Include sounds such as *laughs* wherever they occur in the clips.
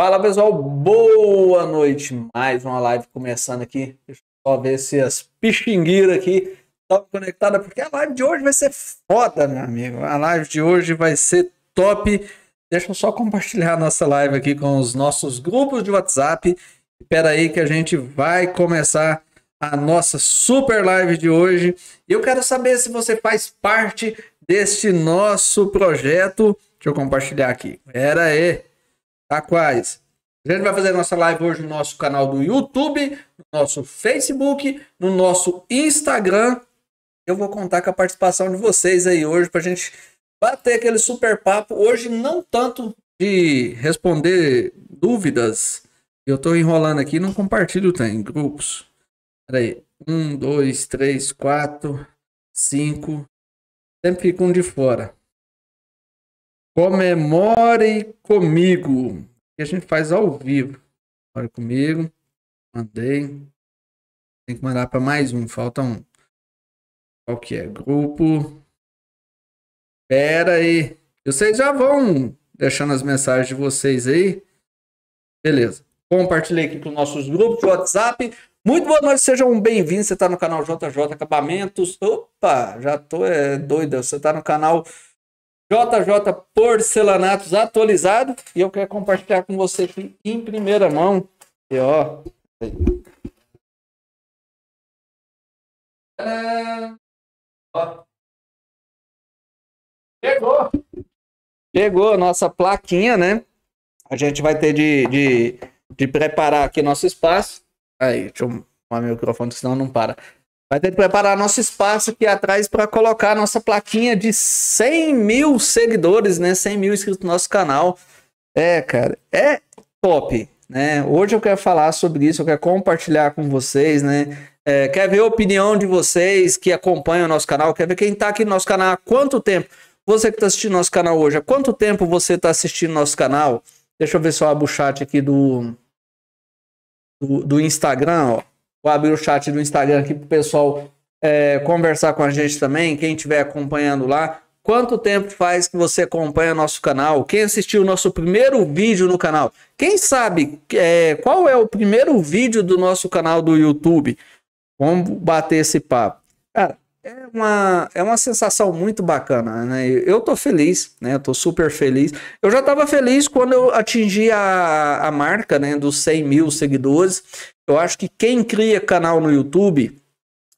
Fala pessoal, boa noite. Mais uma live começando aqui. Deixa eu só ver se as pixinguiras aqui estão conectadas, porque a live de hoje vai ser foda, meu amigo. A live de hoje vai ser top. Deixa eu só compartilhar a nossa live aqui com os nossos grupos de WhatsApp. Espera aí que a gente vai começar a nossa super live de hoje. E eu quero saber se você faz parte deste nosso projeto. Deixa eu compartilhar aqui. Pera aí. Aquais. Tá, a gente vai fazer nossa live hoje no nosso canal do YouTube, no nosso Facebook, no nosso Instagram. Eu vou contar com a participação de vocês aí hoje para a gente bater aquele super papo. Hoje não tanto de responder dúvidas. Eu estou enrolando aqui, não compartilho tá, em grupos. Peraí. Um, dois, três, quatro, cinco. Sempre fica um de fora. Comemorem comigo. Que a gente faz ao vivo. Comemore comigo. Mandei. Tem que mandar para mais um. Falta um. Qual que é? Grupo. Pera aí. Vocês já vão deixando as mensagens de vocês aí. Beleza. Compartilhei aqui para os nossos grupos de WhatsApp. Muito boa noite, sejam bem-vindos. Você está no canal JJ Acabamentos. Opa, já tô é, doida. Você está no canal JJ Porcelanatos atualizado. E eu quero compartilhar com você aqui em primeira mão. E ó. Tcharam! ó. Chegou! Chegou a nossa plaquinha, né? A gente vai ter de, de, de preparar aqui nosso espaço. Aí, deixa eu arrumar meu microfone, senão não para. Vai ter que preparar nosso espaço aqui atrás para colocar nossa plaquinha de 100 mil seguidores, né? 100 mil inscritos no nosso canal. É, cara, é top, né? Hoje eu quero falar sobre isso, eu quero compartilhar com vocês, né? É, quer ver a opinião de vocês que acompanham o nosso canal? Quer ver quem tá aqui no nosso canal há quanto tempo? Você que tá assistindo nosso canal hoje, há quanto tempo você tá assistindo nosso canal? Deixa eu ver só o chat aqui do, do, do Instagram, ó. Vou abrir o chat do Instagram aqui para o pessoal é, conversar com a gente também, quem estiver acompanhando lá. Quanto tempo faz que você acompanha nosso canal? Quem assistiu o nosso primeiro vídeo no canal? Quem sabe é, qual é o primeiro vídeo do nosso canal do YouTube? Vamos bater esse papo é uma, é uma sensação muito bacana, né? Eu tô feliz, né? Eu tô super feliz. Eu já tava feliz quando eu atingi a, a marca, né? Dos 100 mil seguidores. Eu acho que quem cria canal no YouTube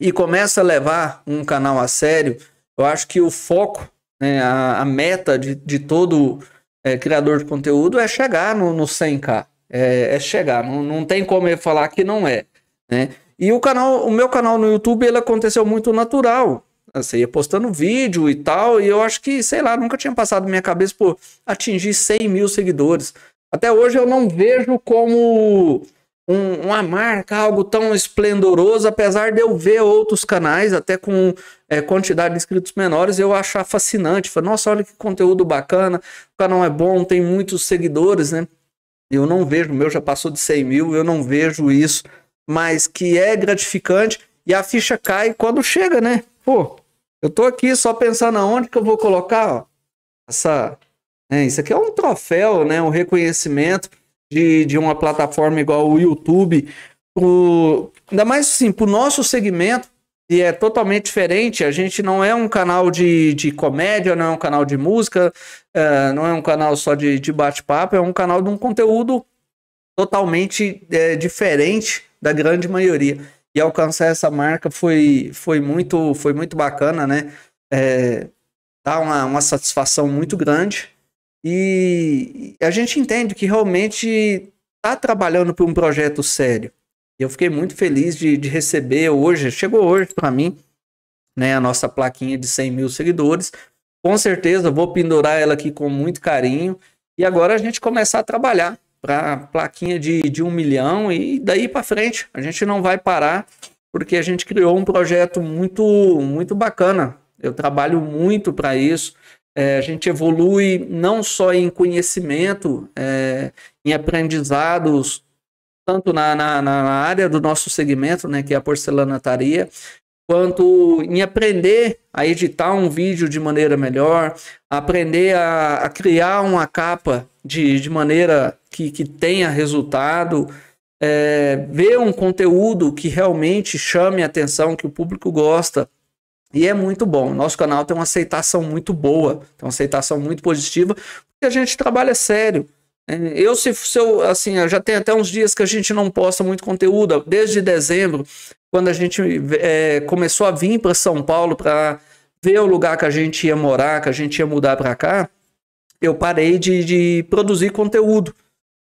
e começa a levar um canal a sério, eu acho que o foco, né? A, a meta de, de todo é, criador de conteúdo é chegar no, no 100k. É, é chegar. Não, não tem como eu falar que não é, né? E o canal, o meu canal no YouTube, ele aconteceu muito natural. Você assim, ia postando vídeo e tal, e eu acho que, sei lá, nunca tinha passado minha cabeça por atingir 100 mil seguidores. Até hoje eu não vejo como um, uma marca, algo tão esplendoroso, apesar de eu ver outros canais, até com é, quantidade de inscritos menores, eu achar fascinante. Falei, nossa, olha que conteúdo bacana, o canal é bom, tem muitos seguidores, né? Eu não vejo, o meu já passou de 100 mil, eu não vejo isso mas que é gratificante e a ficha cai quando chega, né? Pô, eu tô aqui só pensando aonde que eu vou colocar, ó, essa... É, isso aqui é um troféu, né? Um reconhecimento de, de uma plataforma igual o YouTube. O, ainda mais assim, pro nosso segmento, e é totalmente diferente. A gente não é um canal de, de comédia, não é um canal de música, eh, não é um canal só de, de bate-papo, é um canal de um conteúdo totalmente é, diferente da grande maioria. E alcançar essa marca foi, foi, muito, foi muito bacana, né? É, dá uma, uma satisfação muito grande. E a gente entende que realmente está trabalhando para um projeto sério. Eu fiquei muito feliz de, de receber hoje, chegou hoje para mim, né, a nossa plaquinha de 100 mil seguidores. Com certeza vou pendurar ela aqui com muito carinho e agora a gente começar a trabalhar para plaquinha de, de um milhão e daí para frente a gente não vai parar porque a gente criou um projeto muito muito bacana. Eu trabalho muito para isso. É, a gente evolui não só em conhecimento, é, em aprendizados, tanto na, na, na, área do nosso segmento, né, que é a porcelanataria, quanto em aprender a editar um vídeo de maneira melhor, aprender a, a criar uma capa de, de maneira que, que tenha resultado, é, ver um conteúdo que realmente chame a atenção, que o público gosta. E é muito bom. Nosso canal tem uma aceitação muito boa, tem uma aceitação muito positiva, porque a gente trabalha sério. É, eu, se, se eu, assim, eu já tem até uns dias que a gente não posta muito conteúdo, desde dezembro, quando a gente é, começou a vir para São Paulo para ver o lugar que a gente ia morar, que a gente ia mudar para cá, eu parei de, de produzir conteúdo.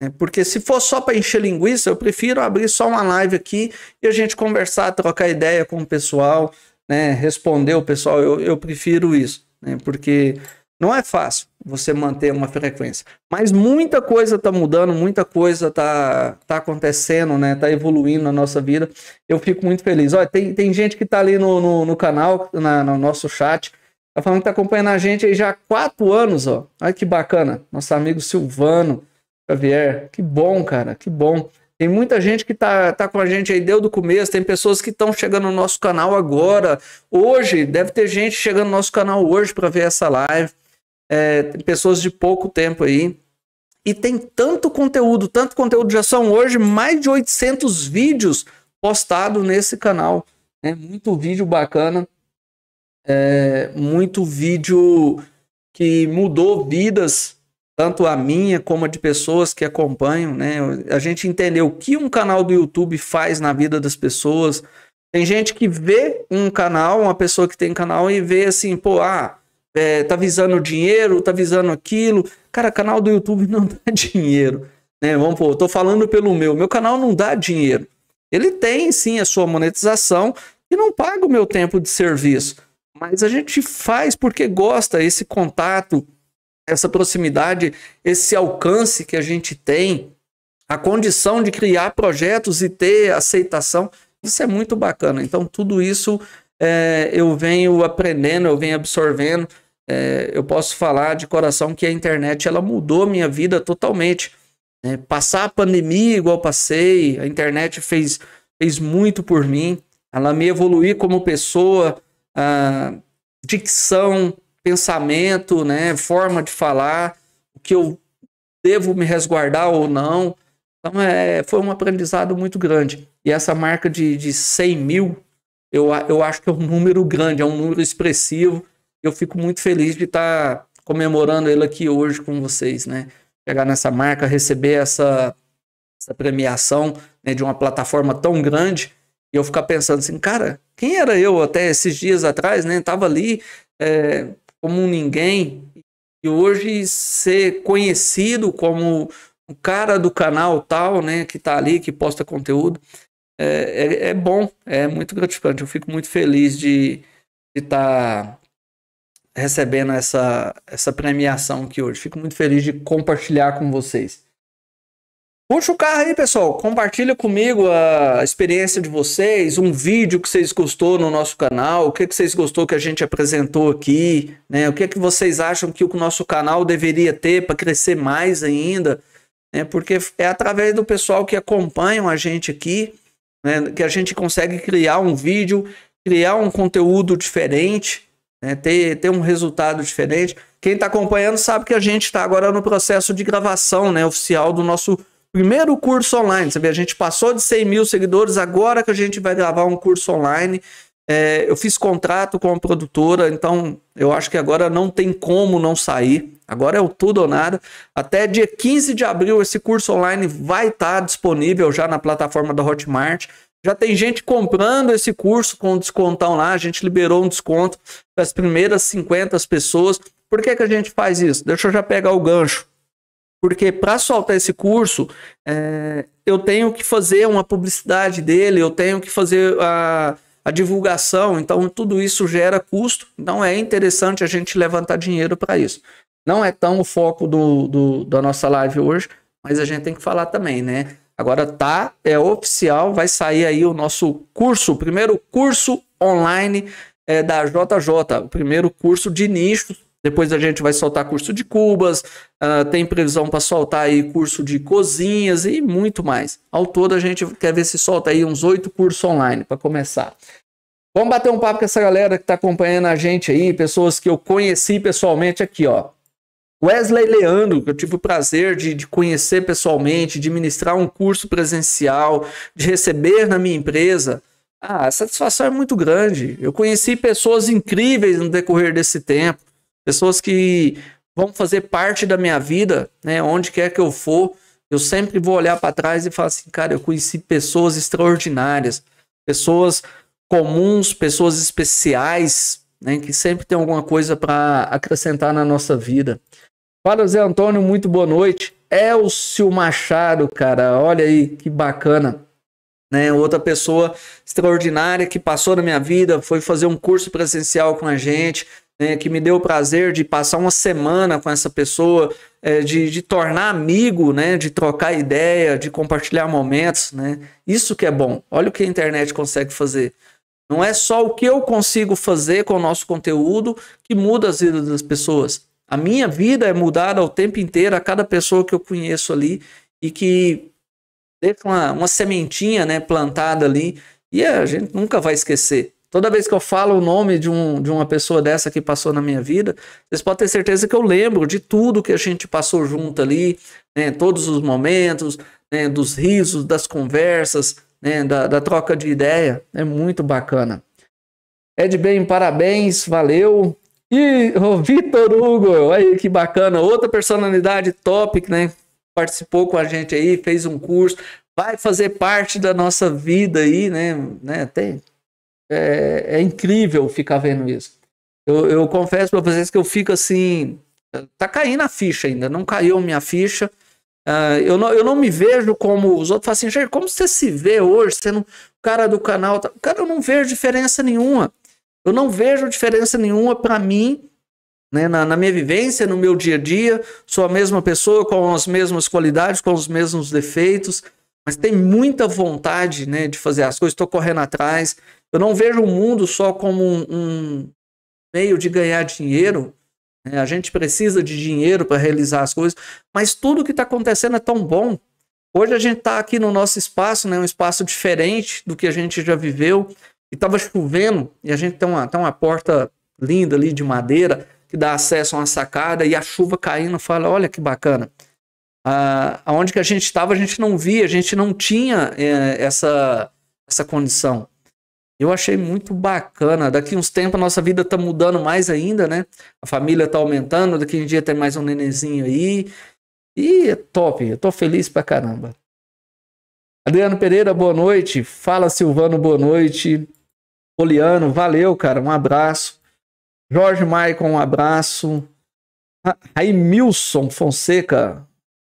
Né? Porque se for só para encher linguiça, eu prefiro abrir só uma live aqui e a gente conversar, trocar ideia com o pessoal, né? responder o pessoal. Eu, eu prefiro isso, né? porque não é fácil você manter uma frequência. Mas muita coisa está mudando, muita coisa está tá acontecendo, né? Tá evoluindo na nossa vida. Eu fico muito feliz. Olha, tem, tem gente que está ali no, no, no canal, na, no nosso chat, tá falando que tá acompanhando a gente aí já há quatro anos, ó. Olha que bacana. Nosso amigo Silvano. Javier, que bom, cara, que bom. Tem muita gente que tá, tá com a gente aí desde o começo, tem pessoas que estão chegando no nosso canal agora. Hoje, deve ter gente chegando no nosso canal hoje para ver essa live. É, pessoas de pouco tempo aí. E tem tanto conteúdo, tanto conteúdo. Já são hoje mais de 800 vídeos postados nesse canal. Né? Muito vídeo bacana. É, muito vídeo que mudou vidas tanto a minha como a de pessoas que acompanham, né? A gente entender o que um canal do YouTube faz na vida das pessoas. Tem gente que vê um canal, uma pessoa que tem canal e vê assim, pô, ah, é, tá visando dinheiro, tá visando aquilo. Cara, canal do YouTube *laughs* não dá dinheiro, né? Vamos pô, tô falando pelo meu, meu canal não dá dinheiro. Ele tem sim a sua monetização e não paga o meu tempo de serviço, mas a gente faz porque gosta esse contato essa proximidade, esse alcance que a gente tem, a condição de criar projetos e ter aceitação, isso é muito bacana. Então, tudo isso é, eu venho aprendendo, eu venho absorvendo. É, eu posso falar de coração que a internet ela mudou minha vida totalmente. É, passar a pandemia igual passei, a internet fez, fez muito por mim. Ela me evoluiu como pessoa, a dicção, pensamento, né, forma de falar, o que eu devo me resguardar ou não. Então é, foi um aprendizado muito grande. E essa marca de, de 100 mil, eu, eu acho que é um número grande, é um número expressivo. Eu fico muito feliz de estar tá comemorando ele aqui hoje com vocês, né? Pegar nessa marca, receber essa, essa premiação né, de uma plataforma tão grande e eu ficar pensando assim, cara, quem era eu até esses dias atrás, né? Tava ali, é, como ninguém e hoje ser conhecido como o cara do canal tal, né, que tá ali, que posta conteúdo, é, é, é bom, é muito gratificante. Eu fico muito feliz de estar tá recebendo essa, essa premiação aqui hoje. Fico muito feliz de compartilhar com vocês. Puxa o carro aí, pessoal. Compartilha comigo a experiência de vocês, um vídeo que vocês gostou no nosso canal, o que, que vocês gostou que a gente apresentou aqui, né? O que, que vocês acham que o nosso canal deveria ter para crescer mais ainda, né? Porque é através do pessoal que acompanha a gente aqui, né? Que a gente consegue criar um vídeo, criar um conteúdo diferente, né? Ter, ter um resultado diferente. Quem está acompanhando sabe que a gente está agora no processo de gravação, né? Oficial do nosso primeiro curso online. Sabe? A gente passou de 100 mil seguidores, agora que a gente vai gravar um curso online. É, eu fiz contrato com a produtora, então eu acho que agora não tem como não sair. Agora é o tudo ou nada. Até dia 15 de abril, esse curso online vai estar tá disponível já na plataforma da Hotmart. Já tem gente comprando esse curso com descontão lá. A gente liberou um desconto para as primeiras 50 pessoas. Por que, que a gente faz isso? Deixa eu já pegar o gancho porque para soltar esse curso, é, eu tenho que fazer uma publicidade dele, eu tenho que fazer a, a divulgação, então tudo isso gera custo, então é interessante a gente levantar dinheiro para isso. Não é tão o foco do, do, da nossa live hoje, mas a gente tem que falar também, né? Agora tá, é oficial, vai sair aí o nosso curso, o primeiro curso online é, da JJ, o primeiro curso de nichos depois a gente vai soltar curso de cubas, uh, tem previsão para soltar aí curso de cozinhas e muito mais. Ao todo a gente quer ver se solta aí uns oito cursos online para começar. Vamos bater um papo com essa galera que está acompanhando a gente aí, pessoas que eu conheci pessoalmente aqui, ó. Wesley Leandro, que eu tive o prazer de, de, conhecer pessoalmente, de ministrar um curso presencial, de receber na minha empresa. Ah, a satisfação é muito grande. Eu conheci pessoas incríveis no decorrer desse tempo pessoas que vão fazer parte da minha vida, né? Onde quer que eu for, eu sempre vou olhar para trás e falar assim, cara, eu conheci pessoas extraordinárias, pessoas comuns, pessoas especiais, né? Que sempre tem alguma coisa para acrescentar na nossa vida. Fala, Zé Antônio, muito boa noite. Elcio Machado, cara, olha aí que bacana. Né, outra pessoa extraordinária que passou na minha vida, foi fazer um curso presencial com a gente, né, que me deu o prazer de passar uma semana com essa pessoa, é, de, de tornar amigo, né, de trocar ideia, de compartilhar momentos, né? Isso que é bom. Olha o que a internet consegue fazer. Não é só o que eu consigo fazer com o nosso conteúdo que muda as vidas das pessoas. A minha vida é mudada o tempo inteiro, a cada pessoa que eu conheço ali e que deixa uma, uma sementinha né, plantada ali e a gente nunca vai esquecer. Toda vez que eu falo o nome de, um, de uma pessoa dessa que passou na minha vida, vocês podem ter certeza que eu lembro de tudo que a gente passou junto ali, né, todos os momentos, né, dos risos, das conversas, né, da, da, troca de ideia. É muito bacana. Ed Bem, parabéns, valeu. E o oh, Vitor Hugo, aí que bacana, outra personalidade top, né? Participou com a gente aí, fez um curso, vai fazer parte da nossa vida aí, né? né tem é, é incrível ficar vendo isso. Eu, eu confesso para vocês que eu fico assim. Tá caindo a ficha ainda, não caiu minha ficha. Uh, eu, não, eu não me vejo como os outros falam assim, Jair, como você se vê hoje sendo cara do canal? Tá, cara, eu não vejo diferença nenhuma. Eu não vejo diferença nenhuma para mim, né, na, na, minha vivência, no meu dia a dia. Sou a mesma pessoa, com as mesmas qualidades, com os mesmos defeitos, mas tem muita vontade né, de fazer as coisas, estou correndo atrás. Eu não vejo o mundo só como um, um meio de ganhar dinheiro. Né? A gente precisa de dinheiro para realizar as coisas, mas tudo que está acontecendo é tão bom. Hoje a gente está aqui no nosso espaço, né? um espaço diferente do que a gente já viveu. E estava chovendo, e a gente tem uma, tem uma porta linda ali de madeira que dá acesso a uma sacada e a chuva caindo. Fala, olha que bacana. Aonde onde que a gente estava, a gente não via, a gente não tinha é, essa, essa condição. Eu achei muito bacana. Daqui uns tempos a nossa vida tá mudando mais ainda, né? A família tá aumentando, daqui um dia tem mais um nenenzinho aí. E é top, eu tô feliz pra caramba. Adriano Pereira, boa noite. Fala Silvano, boa noite. Poliano, valeu, cara, um abraço. Jorge Maicon, um abraço. Raimilson Fonseca,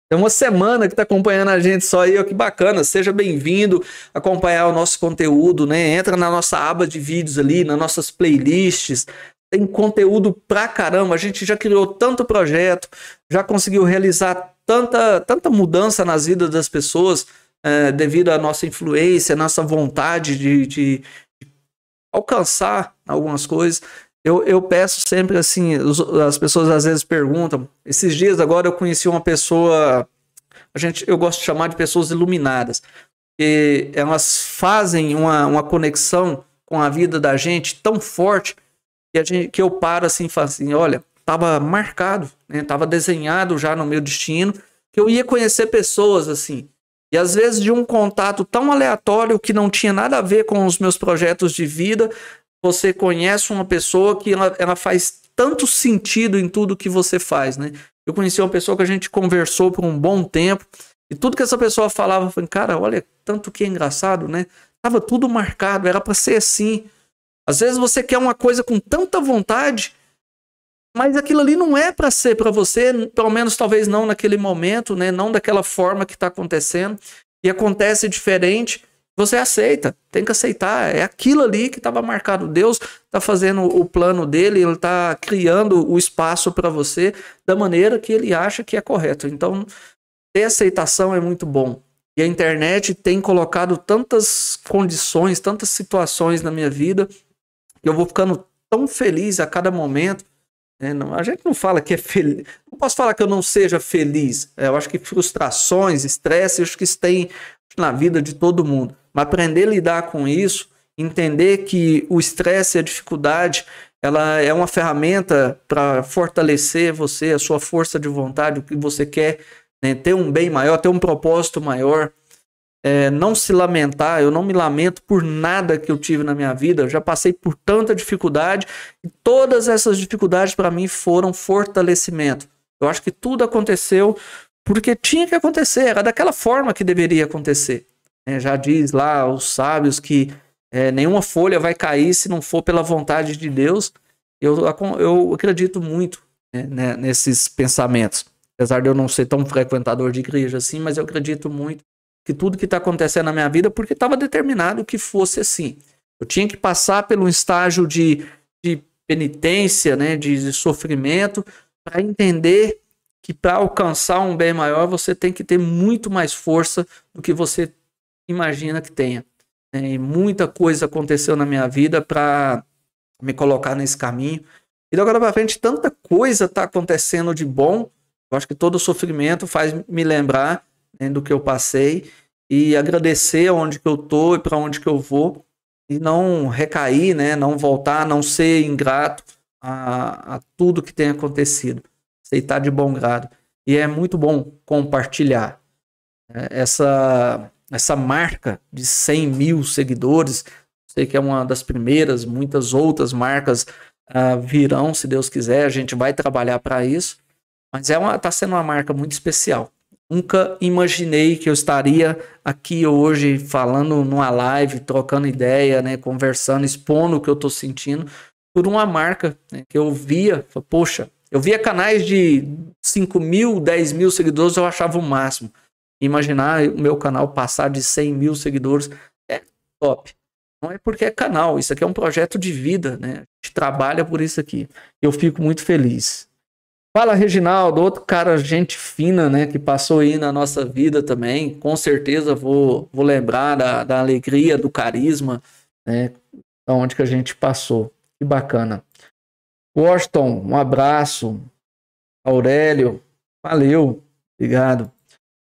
é uma semana que está acompanhando a gente só aí, ó, que bacana. Seja bem-vindo acompanhar o nosso conteúdo, né? Entra na nossa aba de vídeos ali, nas nossas playlists. Tem conteúdo pra caramba. A gente já criou tanto projeto, já conseguiu realizar tanta, tanta mudança nas vidas das pessoas é, devido à nossa influência, à nossa vontade de, de alcançar algumas coisas. Eu, eu peço sempre assim, as pessoas às vezes perguntam. Esses dias agora eu conheci uma pessoa, a gente, eu gosto de chamar de pessoas iluminadas, e elas fazem uma, uma conexão com a vida da gente tão forte que, a gente, que eu paro assim, falo assim, olha, estava marcado, né? Tava desenhado já no meu destino que eu ia conhecer pessoas assim. E às vezes de um contato tão aleatório que não tinha nada a ver com os meus projetos de vida, você conhece uma pessoa que ela, ela faz tanto sentido em tudo que você faz, né? Eu conheci uma pessoa que a gente conversou por um bom tempo e tudo que essa pessoa falava, foi: cara, olha, tanto que é engraçado, né? Tava tudo marcado, era para ser assim. Às vezes você quer uma coisa com tanta vontade, mas aquilo ali não é para ser para você, pelo menos talvez não naquele momento, né? Não daquela forma que está acontecendo e acontece diferente. Você aceita, tem que aceitar. É aquilo ali que estava marcado. Deus está fazendo o plano dele, ele está criando o espaço para você da maneira que ele acha que é correto. Então, ter aceitação é muito bom. E a internet tem colocado tantas condições, tantas situações na minha vida, que eu vou ficando tão feliz a cada momento. É, não, a gente não fala que é feliz. Não posso falar que eu não seja feliz. É, eu acho que frustrações, estresse, acho que isso tem na vida de todo mundo. Mas aprender a lidar com isso, entender que o estresse e a dificuldade ela é uma ferramenta para fortalecer você, a sua força de vontade, o que você quer, né? ter um bem maior, ter um propósito maior. É, não se lamentar, eu não me lamento por nada que eu tive na minha vida, eu já passei por tanta dificuldade e todas essas dificuldades para mim foram fortalecimento. Eu acho que tudo aconteceu porque tinha que acontecer, era daquela forma que deveria acontecer. É, já diz lá os sábios que é, nenhuma folha vai cair se não for pela vontade de Deus. Eu, eu acredito muito né, né, nesses pensamentos. Apesar de eu não ser tão frequentador de igreja assim, mas eu acredito muito que tudo que está acontecendo na minha vida, porque estava determinado que fosse assim. Eu tinha que passar pelo estágio de, de penitência, né, de, de sofrimento, para entender que para alcançar um bem maior você tem que ter muito mais força do que você imagina que tenha. Né? E muita coisa aconteceu na minha vida para me colocar nesse caminho. E da agora para frente, tanta coisa está acontecendo de bom. Eu acho que todo o sofrimento faz me lembrar né, do que eu passei e agradecer onde que eu estou e para onde que eu vou e não recair, né, não voltar, não ser ingrato a, a tudo que tem acontecido, aceitar de bom grado. E é muito bom compartilhar né? essa essa marca de 100 mil seguidores. Sei que é uma das primeiras, muitas outras marcas uh, virão, se Deus quiser, a gente vai trabalhar para isso. Mas é uma, tá sendo uma marca muito especial. Nunca imaginei que eu estaria aqui hoje falando numa live, trocando ideia, né, conversando, expondo o que eu estou sentindo por uma marca né, que eu via, poxa, eu via canais de 5 mil, 10 mil seguidores, eu achava o máximo imaginar o meu canal passar de 100 mil seguidores é top. Não é porque é canal, isso aqui é um projeto de vida, né? A gente trabalha por isso aqui. Eu fico muito feliz. Fala, Reginaldo, outro cara, gente fina, né? Que passou aí na nossa vida também. Com certeza vou, vou lembrar da, da alegria, do carisma, né? Da onde que a gente passou. Que bacana. Washington, um abraço. Aurélio, valeu. Obrigado.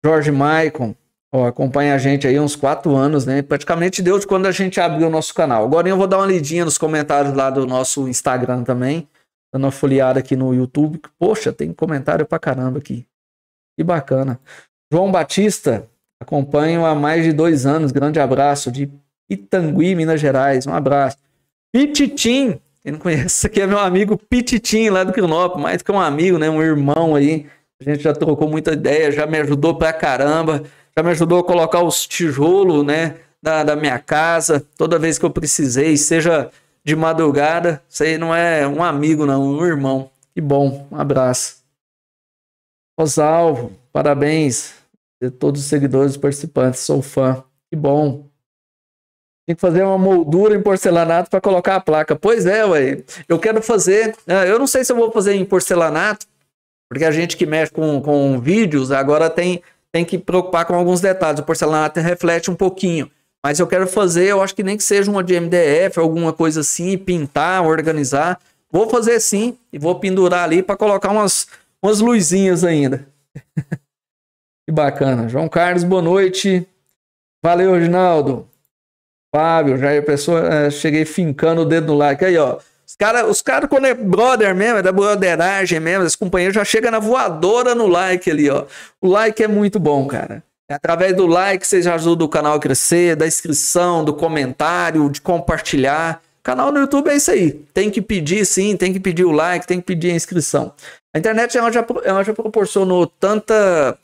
Jorge Maicon, ó, acompanha a gente aí uns quatro anos, né? Praticamente deu de quando a gente abriu o nosso canal. Agora eu vou dar uma lidinha nos comentários lá do nosso Instagram também, dando uma folheada aqui no YouTube. Poxa, tem comentário pra caramba aqui. Que bacana. João Batista, acompanho há mais de dois anos. Grande abraço de Itangui, Minas Gerais. Um abraço. Pititim, quem não conhece, aqui é meu amigo Pititim, lá do Quilnop, mais que um amigo, né? Um irmão aí. A gente já trocou muita ideia, já me ajudou pra caramba, já me ajudou a colocar os tijolos, né? Da, da minha casa, toda vez que eu precisei, seja de madrugada. Isso aí não é um amigo, não, é um irmão. Que bom, um abraço. Rosalvo, parabéns a todos os seguidores e participantes, sou fã. Que bom. Tem que fazer uma moldura em porcelanato para colocar a placa. Pois é, ué. Eu quero fazer. Ah, eu não sei se eu vou fazer em porcelanato porque a gente que mexe com, com vídeos agora tem, tem que preocupar com alguns detalhes. O porcelanato reflete um pouquinho. Mas eu quero fazer, eu acho que nem que seja uma de MDF, alguma coisa assim, pintar, organizar. Vou fazer sim e vou pendurar ali para colocar umas, umas luzinhas ainda. *laughs* que bacana. João Carlos, boa noite. Valeu, Reginaldo. Fábio, Jair Pessoa, eh, cheguei fincando o dedo no like. Aí, ó. Os caras, os cara, quando é brother mesmo, é da brotheragem mesmo, os companheiros já chega na voadora no like ali, ó. O like é muito bom, cara. É através do like, vocês ajudam o canal a crescer, da inscrição, do comentário, de compartilhar. Canal no YouTube é isso aí. Tem que pedir, sim, tem que pedir o like, tem que pedir a inscrição. A internet ela já, ela já proporcionou tanta,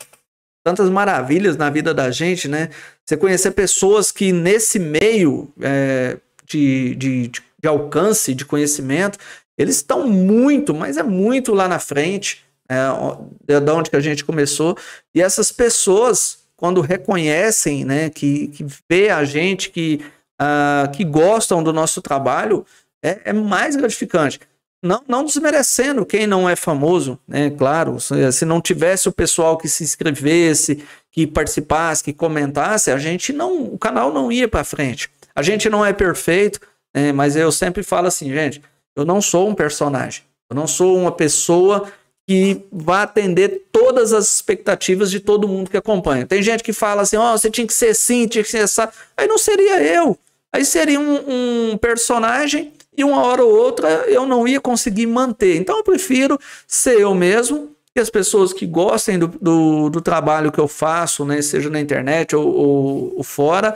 tantas maravilhas na vida da gente, né? Você conhecer pessoas que nesse meio é, de, de, de de alcance, de conhecimento, eles estão muito, mas é muito lá na frente, é, da onde que a gente começou. E essas pessoas, quando reconhecem, né, que, que vê a gente, que, uh, que gostam do nosso trabalho, é, é mais gratificante. Não, não, desmerecendo quem não é famoso, né? Claro, se não tivesse o pessoal que se inscrevesse, que participasse, que comentasse, a gente não, o canal não ia para frente. A gente não é perfeito, é, mas eu sempre falo assim, gente, eu não sou um personagem. Eu não sou uma pessoa que vai atender todas as expectativas de todo mundo que acompanha. Tem gente que fala assim, ó, oh, você tinha que ser assim, tinha que ser essa. Aí não seria eu. Aí seria um, um, personagem e uma hora ou outra eu não ia conseguir manter. Então eu prefiro ser eu mesmo e as pessoas que gostem do, do, do trabalho que eu faço, né, seja na internet ou, ou, ou fora,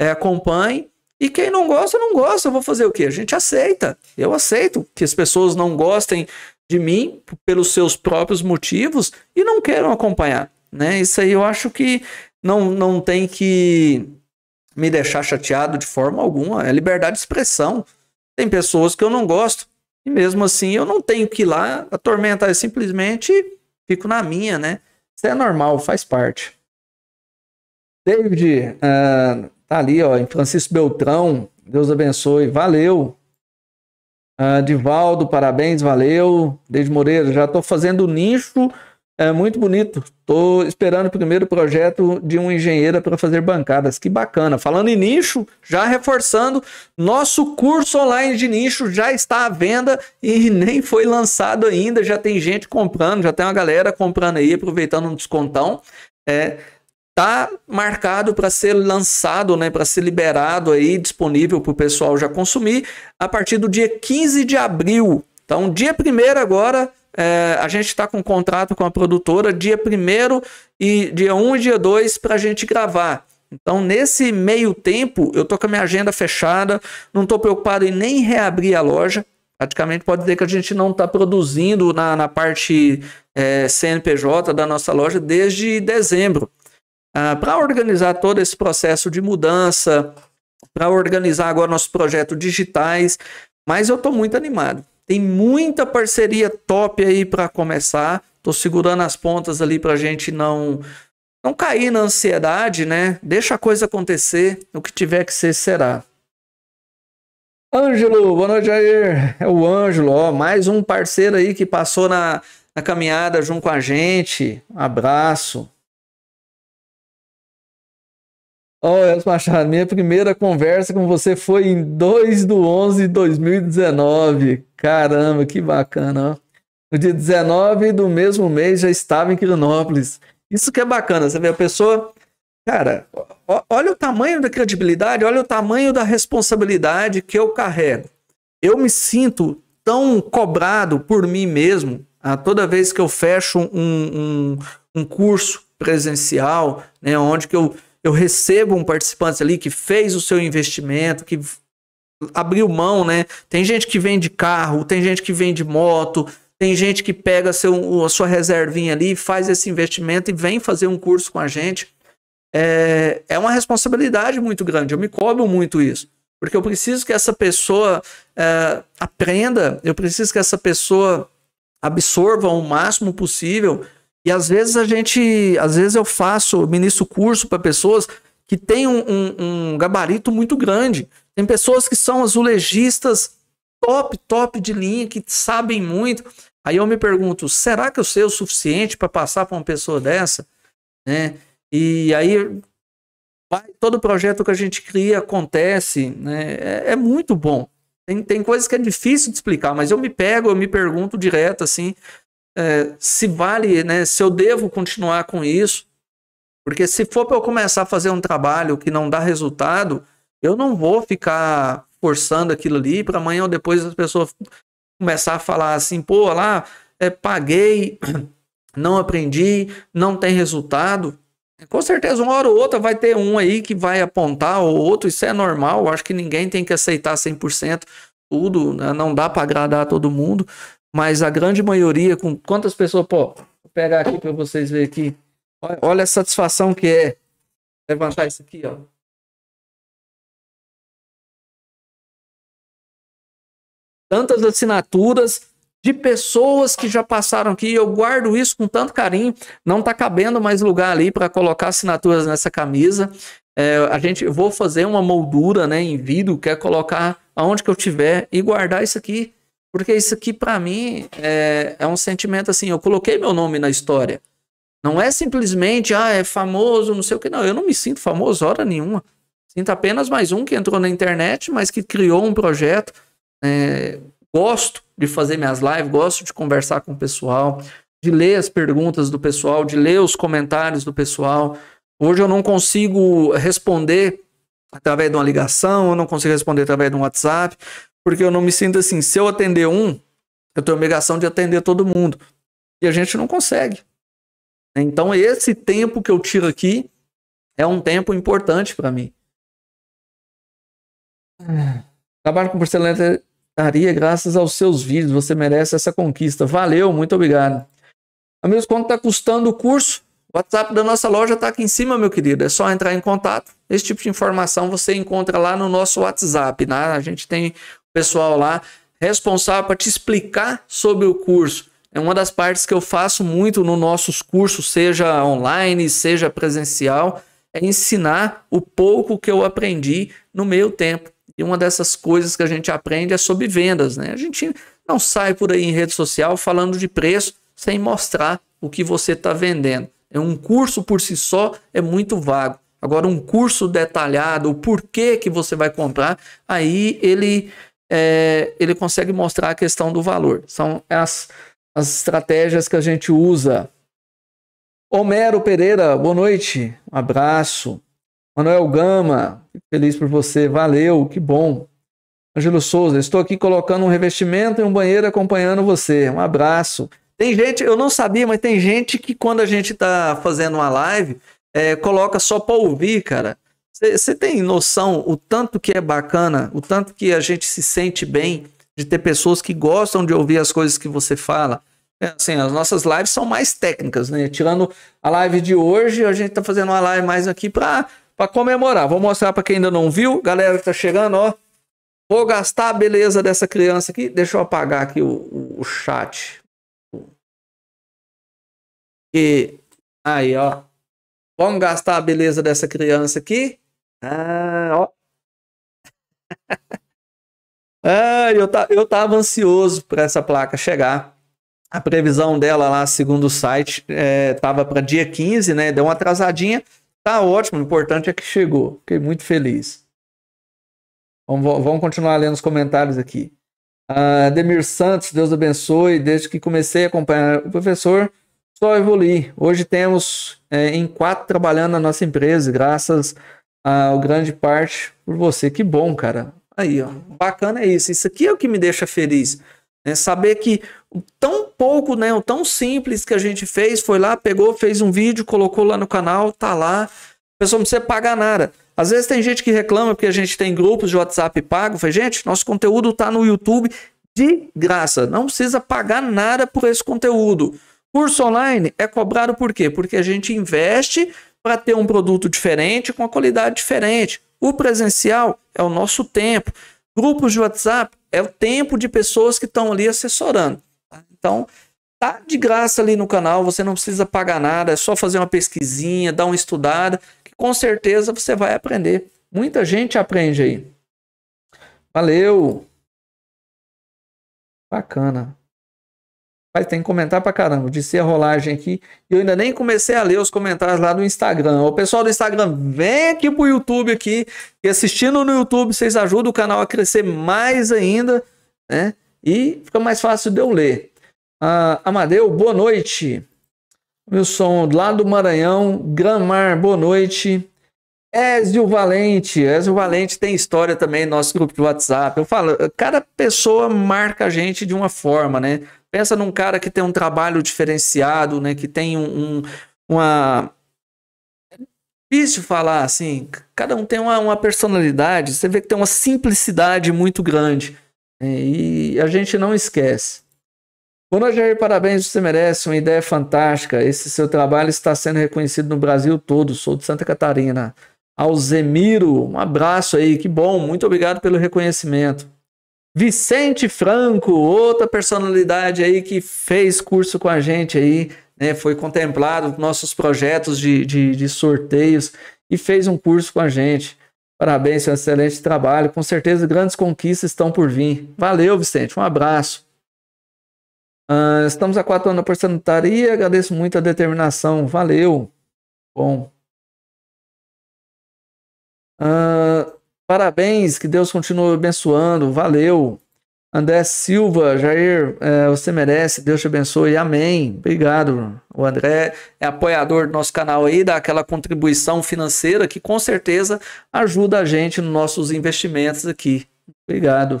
é, acompanhem e quem não gosta, não gosta. Eu vou fazer o quê? A gente aceita. Eu aceito que as pessoas não gostem de mim pelos seus próprios motivos e não queiram acompanhar. Né? Isso aí eu acho que não, não tem que me deixar chateado de forma alguma. É liberdade de expressão. Tem pessoas que eu não gosto. E mesmo assim eu não tenho que ir lá atormentar. Eu simplesmente fico na minha, né? Isso é normal, faz parte. David, uh, Tá ali, ó, em Francisco Beltrão. Deus abençoe. Valeu. Ah, Divaldo, parabéns, valeu. Desde Moreira, já estou fazendo nicho é muito bonito. Estou esperando o primeiro projeto de uma engenheira para fazer bancadas. Que bacana. Falando em nicho, já reforçando, nosso curso online de nicho já está à venda e nem foi lançado ainda. Já tem gente comprando, já tem uma galera comprando aí, aproveitando um descontão. É, tá marcado para ser lançado, né, para ser liberado aí, disponível para o pessoal já consumir a partir do dia 15 de abril. Então, dia 1 agora, é, a gente está com contrato com a produtora, dia 1 e dia 1 um e dia 2 para a gente gravar. Então, nesse meio tempo, eu tô com a minha agenda fechada, não estou preocupado em nem reabrir a loja. Praticamente pode dizer que a gente não está produzindo na, na parte é, CNPJ da nossa loja desde dezembro. Ah, para organizar todo esse processo de mudança, para organizar agora nossos projetos digitais. Mas eu estou muito animado. Tem muita parceria top aí para começar. Estou segurando as pontas ali para a gente não não cair na ansiedade, né? Deixa a coisa acontecer. O que tiver que ser, será. Ângelo, boa noite, Jair. É o Ângelo, ó, mais um parceiro aí que passou na, na caminhada junto com a gente. Um abraço. Ó, oh, Elcio Machado, minha primeira conversa com você foi em 2 do 11 de 2019. Caramba, que bacana, ó. No dia 19 do mesmo mês já estava em Quirinópolis. Isso que é bacana, você vê a pessoa. Cara, olha o tamanho da credibilidade, olha o tamanho da responsabilidade que eu carrego. Eu me sinto tão cobrado por mim mesmo a toda vez que eu fecho um, um, um curso presencial, né, onde que eu eu recebo um participante ali que fez o seu investimento, que abriu mão, né? Tem gente que vende carro, tem gente que vende moto, tem gente que pega seu, a sua reservinha ali, faz esse investimento e vem fazer um curso com a gente. É, é uma responsabilidade muito grande, eu me cobro muito isso. Porque eu preciso que essa pessoa é, aprenda, eu preciso que essa pessoa absorva o máximo possível e às vezes a gente, às vezes eu faço, ministro curso para pessoas que têm um, um, um, gabarito muito grande. Tem pessoas que são azulejistas top, top de linha, que sabem muito. Aí eu me pergunto, será que eu sei o suficiente para passar para uma pessoa dessa? Né? E aí vai, todo projeto que a gente cria acontece, né? é, é muito bom. Tem, tem coisas que é difícil de explicar, mas eu me pego, eu me pergunto direto assim, é, se vale, né, se eu devo continuar com isso. Porque se for para eu começar a fazer um trabalho que não dá resultado, eu não vou ficar forçando aquilo ali para amanhã ou depois as pessoas começar a falar assim, pô, lá, é, paguei, *clears throat* não aprendi, não tem resultado. Com certeza, uma hora ou outra vai ter um aí que vai apontar ou outro, isso é normal. acho que ninguém tem que aceitar 100% tudo, né? não dá para agradar todo mundo mas a grande maioria, com quantas pessoas, pô, vou pegar aqui para vocês verem aqui. Olha, olha, a satisfação que é levantar isso aqui, ó. Tantas assinaturas de pessoas que já passaram aqui, eu guardo isso com tanto carinho. Não tá cabendo mais lugar ali para colocar assinaturas nessa camisa. É, a gente eu vou fazer uma moldura, né, em vidro, quer é colocar aonde que eu tiver e guardar isso aqui porque isso aqui, para mim, é, é um sentimento assim. Eu coloquei meu nome na história. Não é simplesmente, ah, é famoso, não sei o que. Não, eu não me sinto famoso hora nenhuma. Sinto apenas mais um que entrou na internet, mas que criou um projeto. É, gosto de fazer minhas lives, gosto de conversar com o pessoal, de ler as perguntas do pessoal, de ler os comentários do pessoal. Hoje eu não consigo responder através de uma ligação, eu não consigo responder através de um WhatsApp. Porque eu não me sinto assim. Se eu atender um, eu tenho a obrigação de atender todo mundo. E a gente não consegue. Então, esse tempo que eu tiro aqui é um tempo importante para mim. Trabalho com porcelanaria graças aos seus vídeos. Você merece essa conquista. Valeu, muito obrigado. Amigos, quanto está custando o curso? O WhatsApp da nossa loja está aqui em cima, meu querido. É só entrar em contato. Esse tipo de informação você encontra lá no nosso WhatsApp. Né? A gente tem pessoal lá responsável para te explicar sobre o curso. É uma das partes que eu faço muito nos nossos cursos, seja online, seja presencial, é ensinar o pouco que eu aprendi no meio tempo. E uma dessas coisas que a gente aprende é sobre vendas, né? A gente não sai por aí em rede social falando de preço sem mostrar o que você está vendendo. É um curso por si só é muito vago. Agora um curso detalhado, o porquê que você vai comprar, aí ele é, ele consegue mostrar a questão do valor. São as, as estratégias que a gente usa. Homero Pereira, boa noite, um abraço. Manuel Gama, feliz por você, valeu, que bom. Angelo Souza, estou aqui colocando um revestimento e um banheiro acompanhando você, um abraço. Tem gente, eu não sabia, mas tem gente que quando a gente está fazendo uma live, é, coloca só para ouvir, cara. Você tem noção o tanto que é bacana, o tanto que a gente se sente bem de ter pessoas que gostam de ouvir as coisas que você fala? É, assim, as nossas lives são mais técnicas, né? Tirando a live de hoje, a gente tá fazendo uma live mais aqui para para comemorar. Vou mostrar para quem ainda não viu, galera que tá chegando, ó. Vou gastar a beleza dessa criança aqui. Deixa eu apagar aqui o, o chat. E aí, ó. Vamos gastar a beleza dessa criança aqui. Ah, ó. ah, eu, tá, eu tava ansioso para essa placa chegar. A previsão dela lá, segundo o site, é, tava para dia 15, né? Deu uma atrasadinha. Tá ótimo, o importante é que chegou. Fiquei muito feliz. Vamos, vamos continuar lendo os comentários aqui. Ah, Demir Santos, Deus abençoe. Desde que comecei a acompanhar o professor, só evoluí. Hoje temos é, em quatro trabalhando na nossa empresa, graças a a grande parte por você. Que bom, cara. Aí, ó. Bacana é isso. Isso aqui é o que me deixa feliz. É saber que o tão pouco, né, o tão simples que a gente fez, foi lá, pegou, fez um vídeo, colocou lá no canal, tá lá. A pessoa não precisa pagar nada. Às vezes tem gente que reclama porque a gente tem grupos de WhatsApp pago. Falei, gente, nosso conteúdo tá no YouTube de graça. Não precisa pagar nada por esse conteúdo. Curso online é cobrado por quê? Porque a gente investe para ter um produto diferente, com a qualidade diferente. O presencial é o nosso tempo. Grupos de WhatsApp é o tempo de pessoas que estão ali assessorando. Tá? Então, tá de graça ali no canal, você não precisa pagar nada, é só fazer uma pesquisinha, dar uma estudada, que com certeza você vai aprender. Muita gente aprende aí. Valeu! Bacana. Vai, tem que comentar pra caramba. Disse a rolagem aqui. E eu ainda nem comecei a ler os comentários lá do Instagram. O pessoal do Instagram, vem aqui pro YouTube aqui. E assistindo no YouTube, vocês ajudam o canal a crescer mais ainda, né? E fica mais fácil de eu ler. Ah, Amadeu, boa noite. Wilson, lá do Maranhão. Gramar, boa noite. Ézio Valente. Ézio Valente tem história também no nosso grupo de WhatsApp. Eu falo, cada pessoa marca a gente de uma forma, né? Pensa num cara que tem um trabalho diferenciado, né? Que tem um, um uma difícil falar assim. Cada um tem uma, uma, personalidade. Você vê que tem uma simplicidade muito grande. Né? E a gente não esquece. Bom, Jair, parabéns, você merece. Uma ideia fantástica. Esse seu trabalho está sendo reconhecido no Brasil todo. Sou de Santa Catarina. Alzemiro, um abraço aí. Que bom. Muito obrigado pelo reconhecimento. Vicente Franco, outra personalidade aí que fez curso com a gente aí, né? Foi contemplado nossos projetos de, de, de sorteios e fez um curso com a gente. Parabéns, seu excelente trabalho. Com certeza, grandes conquistas estão por vir. Valeu, Vicente. Um abraço. Uh, estamos há quatro anos na porcentaria. Agradeço muito a determinação. Valeu. Bom. Uh, Parabéns, que Deus continue abençoando. Valeu. André Silva, Jair, é, você merece, Deus te abençoe, amém. Obrigado. O André é apoiador do nosso canal aí, dá aquela contribuição financeira que com certeza ajuda a gente nos nossos investimentos aqui. Obrigado.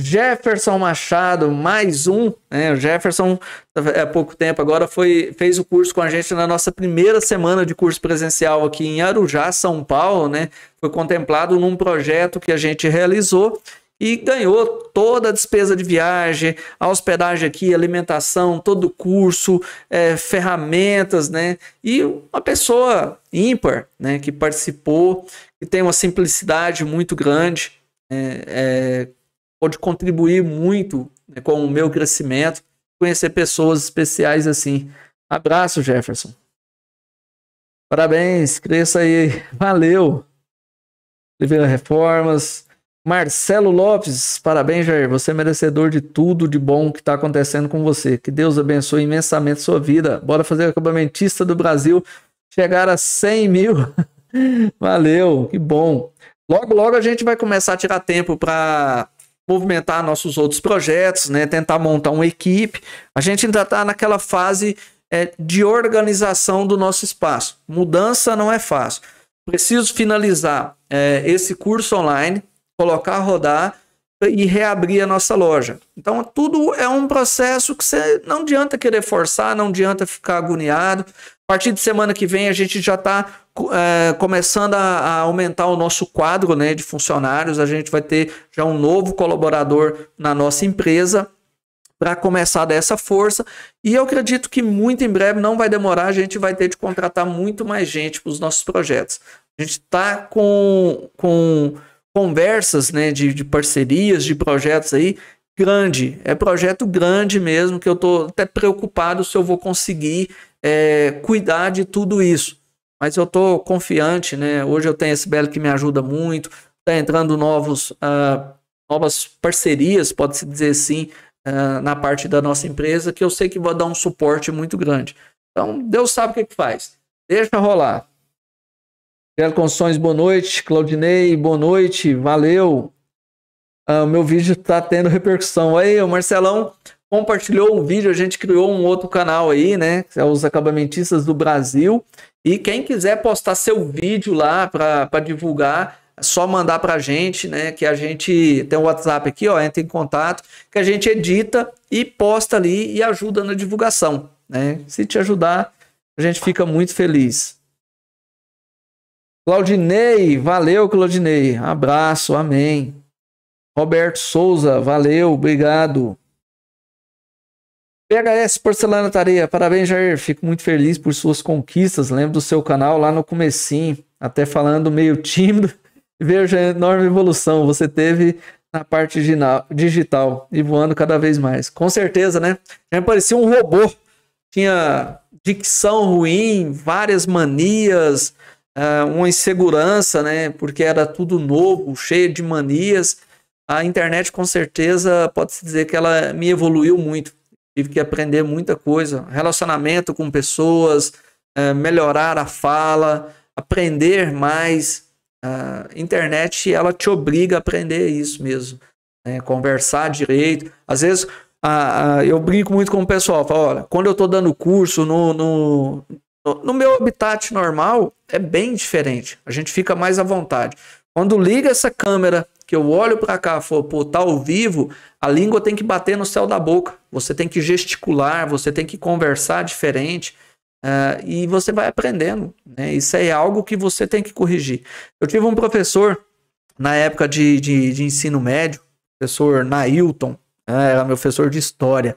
Jefferson Machado, mais um. Né? O Jefferson, há pouco tempo agora, foi, fez o curso com a gente na nossa primeira semana de curso presencial aqui em Arujá, São Paulo. Né? Foi contemplado num projeto que a gente realizou e ganhou toda a despesa de viagem, a hospedagem aqui, alimentação, todo o curso, é, ferramentas, né? E uma pessoa ímpar, né? Que participou, que tem uma simplicidade muito grande, né? é, é, pode contribuir muito né, com o meu crescimento, conhecer pessoas especiais assim. Abraço, Jefferson. Parabéns, cresça aí. Valeu. Oliveira Reformas. Marcelo Lopes, parabéns, Jair. Você é merecedor de tudo de bom que está acontecendo com você. Que Deus abençoe imensamente sua vida. Bora fazer o acabamentista do Brasil chegar a 100 mil. *laughs* Valeu, que bom. Logo, logo a gente vai começar a tirar tempo para movimentar nossos outros projetos, né? tentar montar uma equipe. A gente ainda está naquela fase é, de organização do nosso espaço. Mudança não é fácil. Preciso finalizar é, esse curso online, colocar rodar e reabrir a nossa loja. Então, tudo é um processo que você não adianta querer forçar, não adianta ficar agoniado. A partir de semana que vem, a gente já está é, começando a, a, aumentar o nosso quadro né, de funcionários, a gente vai ter já um novo colaborador na nossa empresa para começar dessa força. E eu acredito que muito em breve, não vai demorar, a gente vai ter de contratar muito mais gente para os nossos projetos. A gente está com, com conversas né, de, de parcerias, de projetos aí grande, é projeto grande mesmo, que eu estou até preocupado se eu vou conseguir é, cuidar de tudo isso. Mas eu estou confiante, né? Hoje eu tenho esse belo que me ajuda muito, está entrando novos, uh, novas parcerias, pode-se dizer assim, uh, na parte da nossa empresa, que eu sei que vai dar um suporte muito grande. Então, Deus sabe o que, é que faz. Deixa rolar. Gabriel Conções, boa noite. Claudinei, boa noite. Valeu. Ah, o meu vídeo está tendo repercussão. Aí, o Marcelão compartilhou o vídeo, a gente criou um outro canal aí, né? É os acabamentistas do Brasil. E quem quiser postar seu vídeo lá para divulgar, é só mandar para a gente, né? Que a gente tem o um WhatsApp aqui, ó, entra em contato, que a gente edita e posta ali e ajuda na divulgação, né? Se te ajudar, a gente fica muito feliz. Claudinei, valeu, Claudinei. Abraço, amém. Roberto Souza, valeu, obrigado. PHS Porcelana Tareia parabéns Jair, fico muito feliz por suas conquistas, lembro do seu canal lá no comecinho, até falando meio tímido, *laughs* vejo a enorme evolução, você teve na parte digital e voando cada vez mais. Com certeza, né? Já me parecia um robô. Tinha dicção ruim, várias manias, eh, uma insegurança, né? Porque era tudo novo, cheio de manias. A internet, com certeza, pode-se dizer que ela me evoluiu muito tive que aprender muita coisa. Relacionamento com pessoas, é, melhorar a fala, aprender mais. A internet, ela te obriga a aprender isso mesmo. Né? Conversar direito. Às vezes, a, a, eu brinco muito com o pessoal. Falo, olha, quando eu estou dando curso no, no, no meu habitat normal, é bem diferente. A gente fica mais à vontade. Quando liga essa câmera que eu olho para cá, falo, pô, tá ao vivo, a língua tem que bater no céu da boca. Você tem que gesticular, você tem que conversar diferente. Uh, e você vai aprendendo. Né? Isso é algo que você tem que corrigir. Eu tive um professor na época de, de, de ensino médio, professor Nailton, né? era meu professor de história.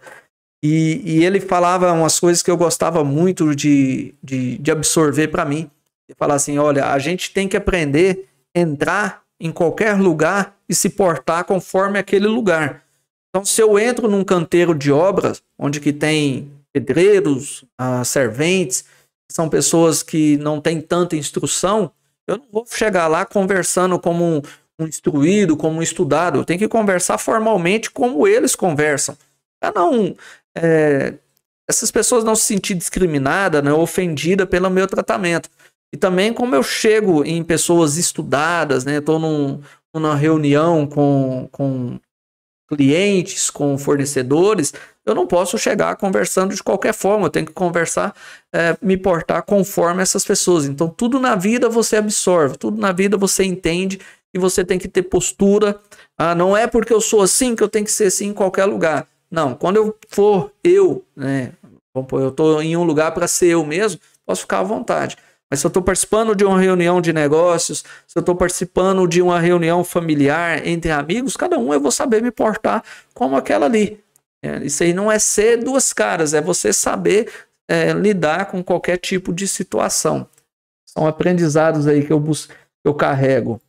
E, e, ele falava umas coisas que eu gostava muito de, de, de absorver para mim. Ele falava assim: olha, a gente tem que aprender a entrar em qualquer lugar e se portar conforme aquele lugar. Então, se eu entro num canteiro de obras, onde que tem pedreiros, ah, serventes, são pessoas que não têm tanta instrução, eu não vou chegar lá conversando como um, um instruído, como um estudado. Eu tenho que conversar formalmente como eles conversam. Para não é, essas pessoas não se sentir discriminada, né, ofendida pelo meu tratamento. E também como eu chego em pessoas estudadas, né? Estou num, numa reunião com, com clientes, com fornecedores, eu não posso chegar conversando de qualquer forma, eu tenho que conversar, é, me portar conforme essas pessoas. Então, tudo na vida você absorve, tudo na vida você entende e você tem que ter postura. Ah, não é porque eu sou assim que eu tenho que ser assim em qualquer lugar. Não, quando eu for eu, né? Eu estou em um lugar para ser eu mesmo, posso ficar à vontade mas se eu estou participando de uma reunião de negócios, se eu estou participando de uma reunião familiar entre amigos, cada um eu vou saber me portar como aquela ali. É, isso aí não é ser duas caras, é você saber é, lidar com qualquer tipo de situação. São aprendizados aí que eu, busco, eu carrego.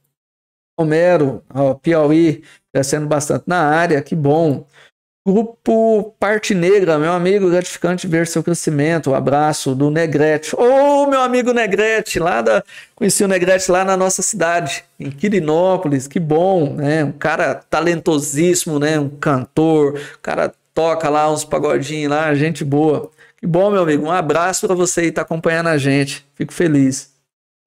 Homero, ó, Piauí, crescendo bastante na área, que bom. Grupo Parte Negra, meu amigo, gratificante ver seu crescimento. Um abraço do Negrete. Ô, oh, meu amigo Negrete, lá da. Conheci o Negrete lá na nossa cidade, em Quirinópolis, que bom, né? Um cara talentosíssimo, né? Um cantor, o cara toca lá uns pagodinhos lá, gente boa. Que bom, meu amigo. Um abraço para você estar tá acompanhando a gente. Fico feliz.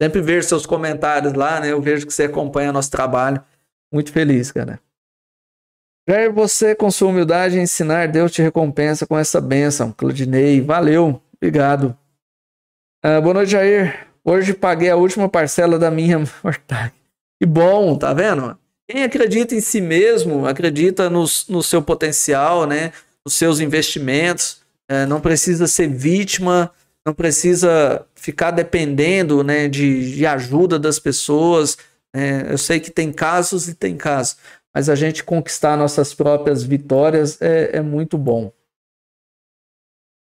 Sempre vejo seus comentários lá, né? Eu vejo que você acompanha nosso trabalho. Muito feliz, cara. Quer é você, com sua humildade, ensinar, Deus te recompensa com essa bênção. Claudinei, valeu, obrigado. Ah, boa noite, Jair. Hoje paguei a última parcela da minha mortagem. Que bom, tá vendo? Quem acredita em si mesmo, acredita no, no seu potencial, né? nos seus investimentos, é, não precisa ser vítima, não precisa ficar dependendo né, de, de ajuda das pessoas. É, eu sei que tem casos e tem casos, mas a gente conquistar nossas próprias vitórias é, é muito bom.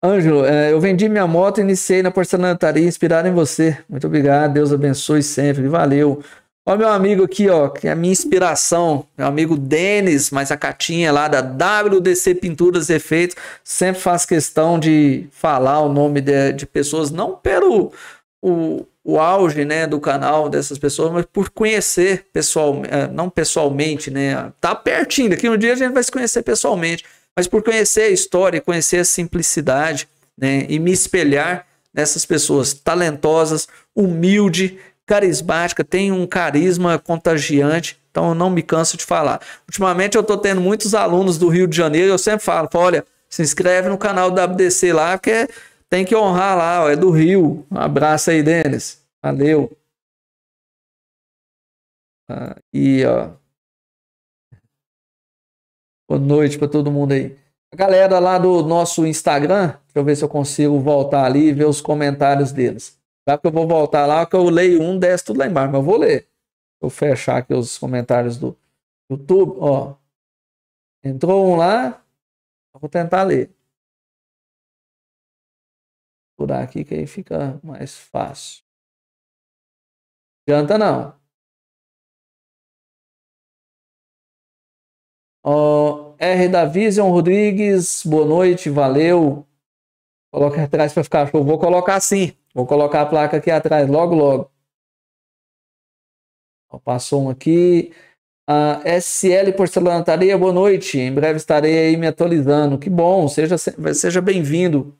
Ângelo, é, eu vendi minha moto e iniciei na porcelanaria, inspirado em você. Muito obrigado, Deus abençoe sempre. Valeu. Ó, meu amigo aqui, ó, que é a minha inspiração, meu amigo Denis, mas a Catinha é lá da WDC Pinturas e Efeitos, sempre faz questão de falar o nome de, de pessoas, não pelo o, o auge né, do canal dessas pessoas, mas por conhecer pessoalmente, eh, não pessoalmente, né? Tá pertinho, daqui um dia a gente vai se conhecer pessoalmente, mas por conhecer a história, conhecer a simplicidade, né? E me espelhar nessas pessoas talentosas, humilde, carismática, tem um carisma contagiante. Então eu não me canso de falar. Ultimamente eu estou tendo muitos alunos do Rio de Janeiro, eu sempre falo, olha, se inscreve no canal da WDC lá, que é tem que honrar lá, ó, é do Rio. Um abraço aí, Denis. Valeu. e, ó. Boa noite para todo mundo aí. A galera lá do nosso Instagram, deixa eu ver se eu consigo voltar ali e ver os comentários deles. Dá que eu vou voltar lá, que eu leio um, desce tudo lá embaixo, mas eu vou ler. Vou fechar aqui os comentários do YouTube, ó. Entrou um lá, vou tentar ler procurar aqui que aí fica mais fácil. Janta não. Oh, R da Vision Rodrigues, boa noite, valeu. Coloca atrás para ficar show. Vou colocar assim. Vou colocar a placa aqui atrás, logo, logo. Oh, passou um aqui. A SL Porcelanaria, boa noite. Em breve estarei aí me atualizando. Que bom, seja, seja bem-vindo.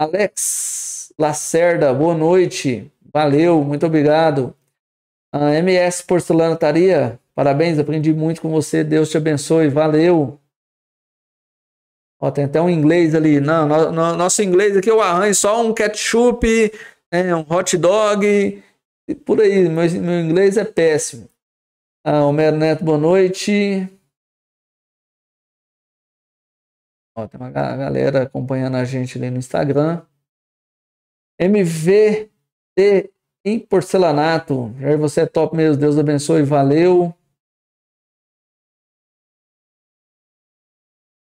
Alex Lacerda, boa noite. Valeu, muito obrigado. A MS Porcelana Taria, parabéns, aprendi muito com você. Deus te abençoe, valeu. Ó, tem até um inglês ali. Não, no, no, nosso inglês aqui eu arranjo só um ketchup, né, um hot dog. E por aí, meu, meu inglês é péssimo. Ah, Homero Neto, boa noite. Ó, tem uma galera acompanhando a gente ali no Instagram. MVT em porcelanato. Jair, você é top mesmo. Deus abençoe. Valeu.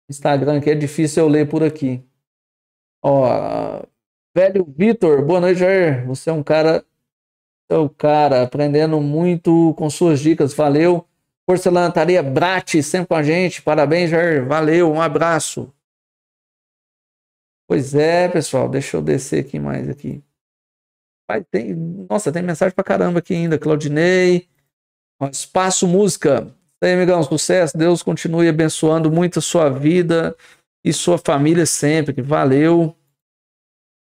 Instagram que é difícil eu ler por aqui. Ó, velho Vitor, boa noite, Jair. Você é um cara, é cara aprendendo muito com suas dicas. Valeu. Porcelanaria Brat, sempre com a gente. Parabéns, Jair. Valeu, um abraço. Pois é, pessoal, deixa eu descer aqui mais aqui. Vai, tem, nossa, tem mensagem pra caramba aqui ainda, Claudinei. espaço Música. E aí, amigão, sucesso. Deus continue abençoando muito a sua vida e sua família sempre. Valeu.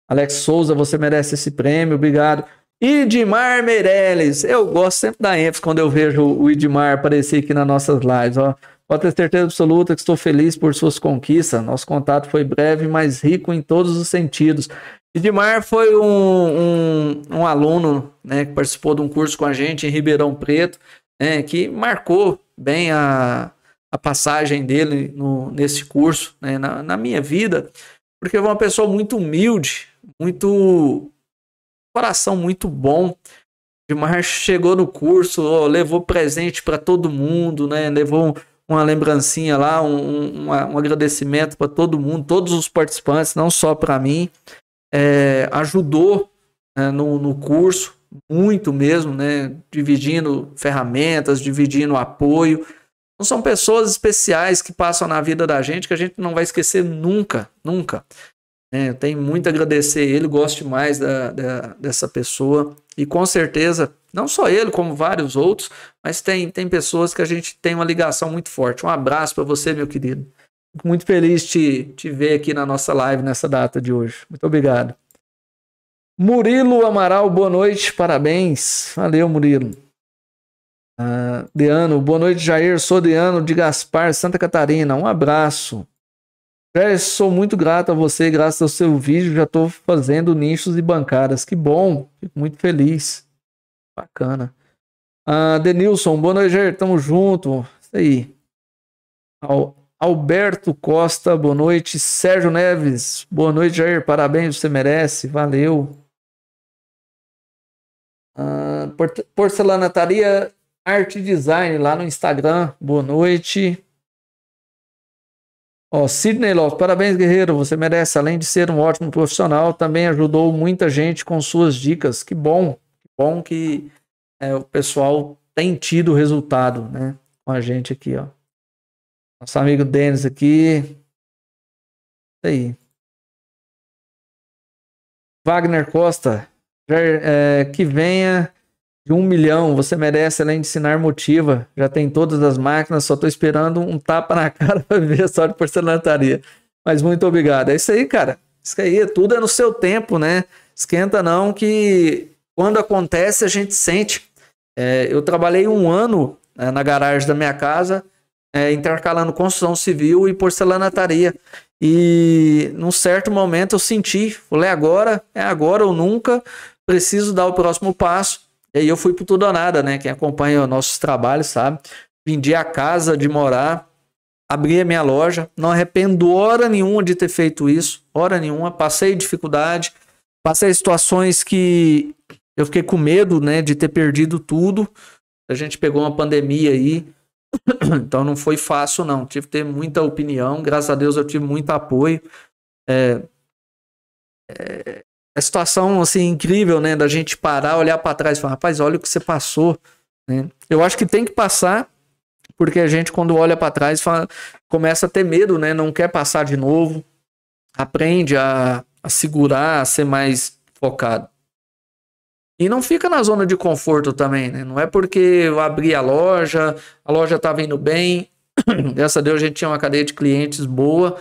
Alex Souza, você merece esse prêmio. Obrigado. Idmar Meirelles. Eu gosto sempre da ênfase quando eu vejo o Idmar aparecer aqui nas nossas lives. Ó. Pode ter certeza absoluta que estou feliz por suas conquistas. Nosso contato foi breve, mas rico em todos os sentidos. Edmar foi um, um, um aluno né, que participou de um curso com a gente em Ribeirão Preto, né, que marcou bem a, a passagem dele no, nesse curso, né, na, na minha vida, porque foi uma pessoa muito humilde, muito coração muito bom. Edmar chegou no curso, ó, levou presente para todo mundo, né? Levou uma lembrancinha lá, um, um, um agradecimento para todo mundo, todos os participantes, não só para mim. É, ajudou né, no, no curso, muito mesmo, né? Dividindo ferramentas, dividindo apoio. Então, são pessoas especiais que passam na vida da gente que a gente não vai esquecer nunca, nunca. É, eu tenho muito a agradecer ele, gosto demais da, da, dessa pessoa e com certeza, não só ele, como vários outros, mas tem, tem pessoas que a gente tem uma ligação muito forte. Um abraço para você, meu querido. Fico muito feliz te, te ver aqui na nossa live nessa data de hoje. Muito obrigado. Murilo Amaral, boa noite, parabéns. Valeu, Murilo. Uh, Deano, boa noite, Jair. Sou Deano de Gaspar, Santa Catarina. Um abraço. Jair, sou muito grato a você, graças ao seu vídeo. Já estou fazendo nichos e bancadas. Que bom, fico muito feliz. Bacana. Ah, Denilson, boa noite, tamo junto. Isso aí. Al Alberto Costa, boa noite. Sérgio Neves, boa noite, Jair. Parabéns, você merece. Valeu. Ah, por porcelanataria Arte Design lá no Instagram. Boa noite. Ó, Sidney Lopes, parabéns, guerreiro. Você merece, além de ser um ótimo profissional, também ajudou muita gente com suas dicas. Que bom, que bom que é, o pessoal tem tido resultado, né? Com a gente aqui, ó. Nosso amigo Denis aqui. Isso tá aí. Wagner Costa. É, que venha de um milhão. Você merece, além de ensinar, motiva. Já tem todas as máquinas, só tô esperando um tapa na *laughs* cara para ver a história de porcelanaria. Mas muito obrigado. É isso aí, cara. Isso aí, tudo é no seu tempo, né? Esquenta não que quando acontece, a gente sente. É, eu trabalhei um ano é, na garagem da minha casa, é, intercalando construção civil e porcelanataria. E num certo momento eu senti, falei, agora, é agora ou nunca, preciso dar o próximo passo. E aí eu fui pro tudo ou nada, né? Quem acompanha nossos trabalhos sabe. Vendi a casa de morar, abri a minha loja, não arrependo hora nenhuma de ter feito isso, hora nenhuma, passei dificuldade, passei situações que eu fiquei com medo, né, de ter perdido tudo. A gente pegou uma pandemia aí. *clears throat* Então não foi fácil, não. Tive que ter muita opinião. Graças a Deus eu tive muito apoio. É, é, a é situação assim incrível, né, da gente parar, olhar para trás e falar, rapaz, olha o que você passou. Né? Eu acho que tem que passar, porque a gente quando olha para trás fala, começa a ter medo, né? Não quer passar de novo. Aprende a, a segurar, a ser mais focado. E não fica na zona de conforto também, né? Não é porque eu abri a loja, a loja estava indo bem, *clears throat* graças a Deus a gente tinha uma cadeia de clientes boa,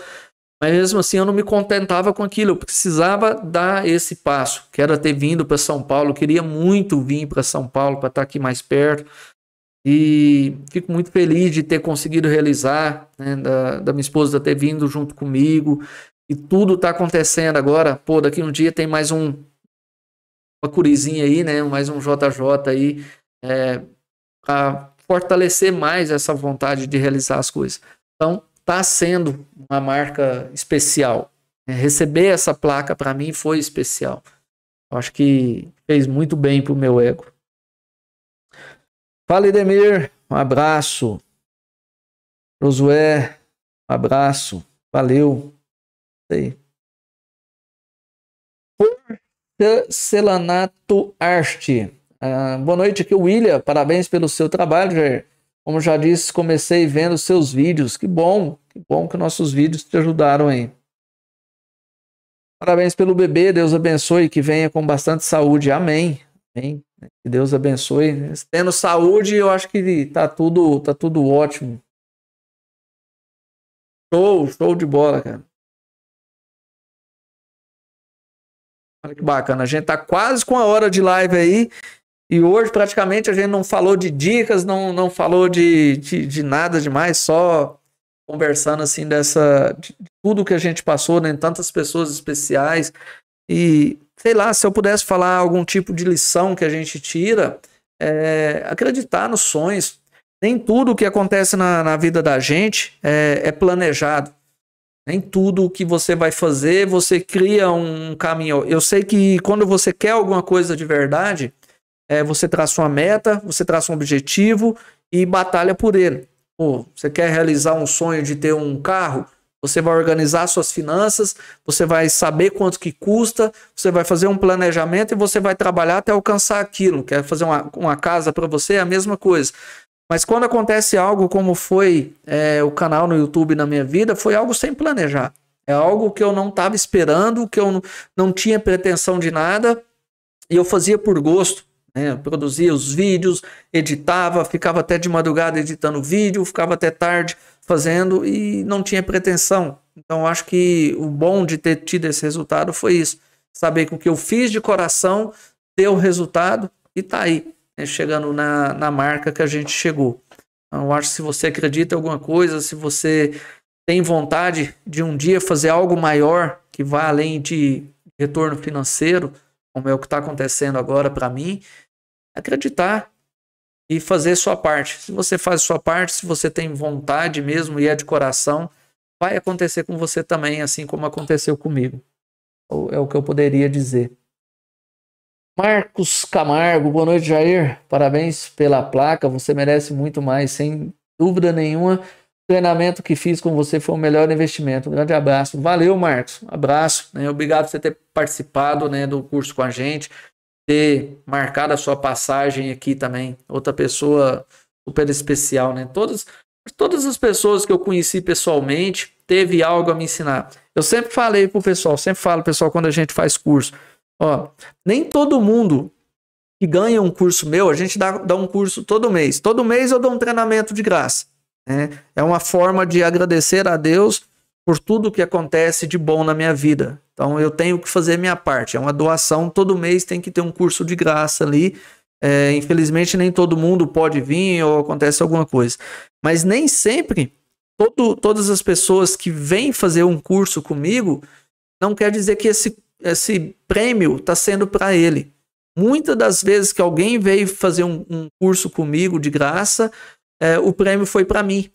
mas mesmo assim eu não me contentava com aquilo, eu precisava dar esse passo, que era ter vindo para São Paulo, queria muito vir para São Paulo para estar aqui mais perto. E fico muito feliz de ter conseguido realizar, né, da, da minha esposa ter vindo junto comigo. E tudo está acontecendo agora. Pô, daqui um dia tem mais um uma curizinha aí, né? Mais um JJ aí é, para fortalecer mais essa vontade de realizar as coisas. Então, tá sendo uma marca especial. É, receber essa placa para mim foi especial. Eu acho que fez muito bem para o meu ego. Fala, Edemir. Um abraço. Josué, um abraço. Valeu. Isso aí. Cancelanato Arte. Ah, boa noite aqui, William. Parabéns pelo seu trabalho, Jair. Como já disse, comecei vendo seus vídeos. Que bom, que bom que nossos vídeos te ajudaram aí. Parabéns pelo bebê, Deus abençoe, que venha com bastante saúde. Amém. Amém. Que Deus abençoe. Tendo saúde, eu acho que tá tudo, tá tudo ótimo. Show, show de bola, cara. Olha que bacana. A gente tá quase com a hora de live aí. E hoje praticamente a gente não falou de dicas, não, não falou de, de, de nada demais, só conversando assim dessa. De tudo que a gente passou, né? Tantas pessoas especiais. E sei lá, se eu pudesse falar algum tipo de lição que a gente tira, é acreditar nos sonhos. Nem tudo o que acontece na, na vida da gente é, é planejado. Em tudo que você vai fazer, você cria um caminho. Eu sei que quando você quer alguma coisa de verdade, é, você traça uma meta, você traça um objetivo e batalha por ele. Pô, você quer realizar um sonho de ter um carro? Você vai organizar suas finanças, você vai saber quanto que custa, você vai fazer um planejamento e você vai trabalhar até alcançar aquilo. Quer fazer uma, uma casa para você? É a mesma coisa. Mas quando acontece algo como foi é, o canal no YouTube na minha vida, foi algo sem planejar. É algo que eu não estava esperando, que eu não, tinha pretensão de nada e eu fazia por gosto. Né? Eu produzia os vídeos, editava, ficava até de madrugada editando vídeo, ficava até tarde fazendo e não tinha pretensão. Então acho que o bom de ter tido esse resultado foi isso. Saber que o que eu fiz de coração deu resultado e tá aí né, chegando na, na marca que a gente chegou. Então, eu acho que se você acredita em alguma coisa, se você tem vontade de um dia fazer algo maior que vá além de retorno financeiro, como é o que está acontecendo agora para mim, acreditar e fazer sua parte. Se você faz sua parte, se você tem vontade mesmo e é de coração, vai acontecer com você também, assim como aconteceu comigo. É o é que eu poderia dizer. Marcos Camargo, boa noite, Jair. Parabéns pela placa, você merece muito mais, sem dúvida nenhuma. O treinamento que fiz com você foi o melhor investimento. Um grande abraço. Valeu, Marcos. Abraço. Né? Obrigado por você ter participado né, do curso com a gente, ter marcado a sua passagem aqui também. Outra pessoa super especial, né? Todas, todas as pessoas que eu conheci pessoalmente teve algo a me ensinar. Eu sempre falei pro pessoal, sempre falo, pessoal, quando a gente faz curso. Ó, nem todo mundo que ganha um curso meu, a gente dá, dá um curso todo mês. Todo mês eu dou um treinamento de graça. Né? É uma forma de agradecer a Deus por tudo que acontece de bom na minha vida. Então eu tenho que fazer minha parte. É uma doação, todo mês tem que ter um curso de graça ali. É, infelizmente, nem todo mundo pode vir ou acontece alguma coisa. Mas nem sempre todo, todas as pessoas que vêm fazer um curso comigo, não quer dizer que esse esse prêmio está sendo para ele. Muitas das vezes que alguém veio fazer um, um curso comigo de graça, é, o prêmio foi para mim,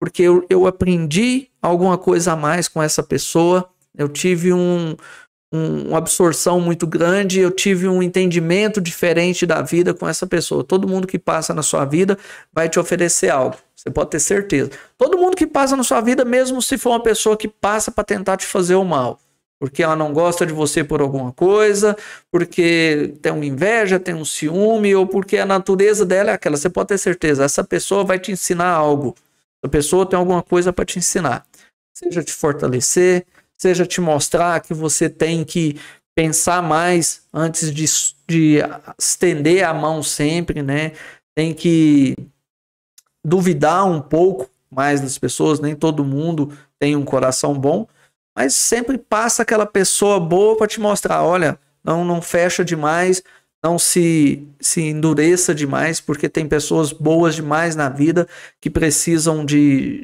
porque eu, eu aprendi alguma coisa a mais com essa pessoa, eu tive um, um, uma absorção muito grande, eu tive um entendimento diferente da vida com essa pessoa. Todo mundo que passa na sua vida vai te oferecer algo, você pode ter certeza. Todo mundo que passa na sua vida, mesmo se for uma pessoa que passa para tentar te fazer o mal, porque ela não gosta de você por alguma coisa, porque tem uma inveja, tem um ciúme, ou porque a natureza dela é aquela. Você pode ter certeza, essa pessoa vai te ensinar algo. Essa pessoa tem alguma coisa para te ensinar. Seja te fortalecer, seja te mostrar que você tem que pensar mais antes de, de estender a mão sempre, né? Tem que duvidar um pouco mais das pessoas, nem todo mundo tem um coração bom, mas sempre passa aquela pessoa boa para te mostrar, olha, não, não fecha demais, não se, se endureça demais, porque tem pessoas boas demais na vida que precisam de,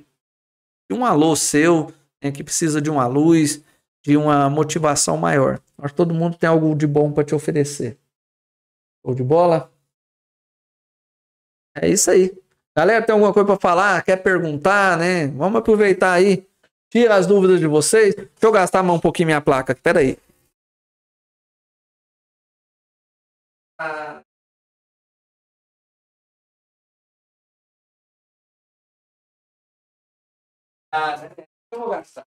de um alô seu, né, que precisa de uma luz, de uma motivação maior. Mas todo mundo tem algo de bom para te oferecer. Ou de bola? É isso aí. Galera, tem alguma coisa para falar? Quer perguntar, né? Vamos aproveitar aí tira as dúvidas de vocês. Deixa eu gastar mais um pouquinho minha placa. Peraí. aí. Ah. eu vou gastar.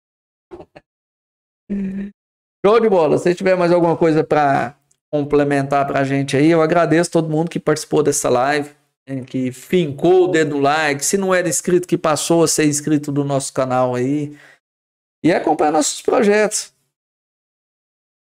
Show de bola. Se tiver mais alguma coisa para complementar para a gente aí, eu agradeço todo mundo que participou dessa live. Né, que fincou o dedo no like, se não era inscrito, que passou a ser inscrito do nosso canal aí. E acompanhar nossos projetos.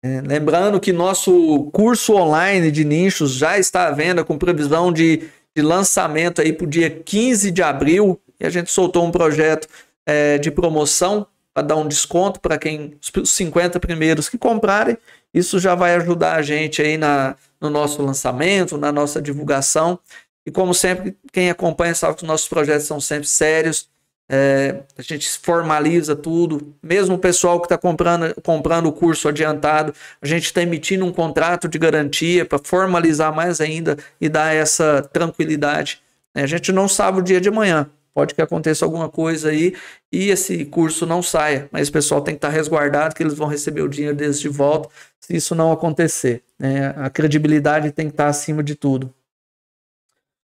É, lembrando que nosso curso online de nichos já está à venda com previsão de, de lançamento aí para o dia 15 de abril. E a gente soltou um projeto é, de promoção para dar um desconto para quem os 50 primeiros que comprarem. Isso já vai ajudar a gente aí na, no nosso lançamento, na nossa divulgação e como sempre, quem acompanha sabe que os nossos projetos são sempre sérios. É, a gente formaliza tudo. Mesmo o pessoal que está comprando, comprando o curso adiantado, a gente está emitindo um contrato de garantia para formalizar mais ainda e dar essa tranquilidade. Né? A gente não sabe o dia de amanhã. Pode que aconteça alguma coisa aí e esse curso não saia. Mas o pessoal tem que estar tá resguardado que eles vão receber o dinheiro deles de volta se isso não acontecer. Né? A credibilidade tem que estar tá acima de tudo.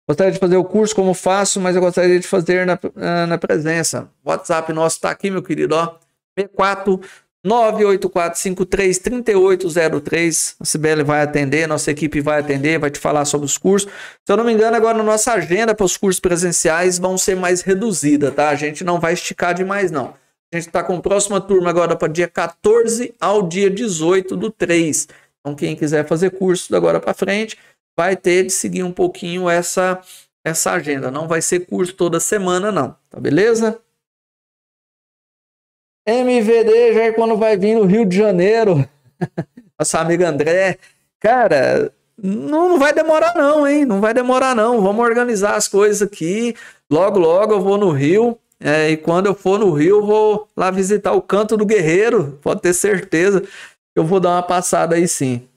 Gostaria de fazer o curso como faço, mas eu gostaria de fazer na, na presença. O WhatsApp nosso está aqui, meu querido, ó. P4 984533803. A Cibele vai atender, nossa equipe vai atender, vai te falar sobre os cursos. Se eu não me engano, agora nossa agenda para os cursos presenciais vão ser mais reduzida, tá? A gente não vai esticar demais, não. A gente está com a próxima turma agora para dia 14 ao dia 18 do 3. Então, quem quiser fazer curso agora para frente, vai ter de seguir um pouquinho essa essa agenda. Não vai ser curso toda semana, não. Tá beleza? MVD, já é quando vai vir no Rio de Janeiro. *laughs* Nossa amiga André. Cara, não, não vai demorar não, hein? Não vai demorar não. Vamos organizar as coisas aqui. Logo, logo eu vou no Rio. É, e quando eu for no Rio, eu vou lá visitar o Canto do Guerreiro. Pode ter certeza. Eu vou dar uma passada aí sim.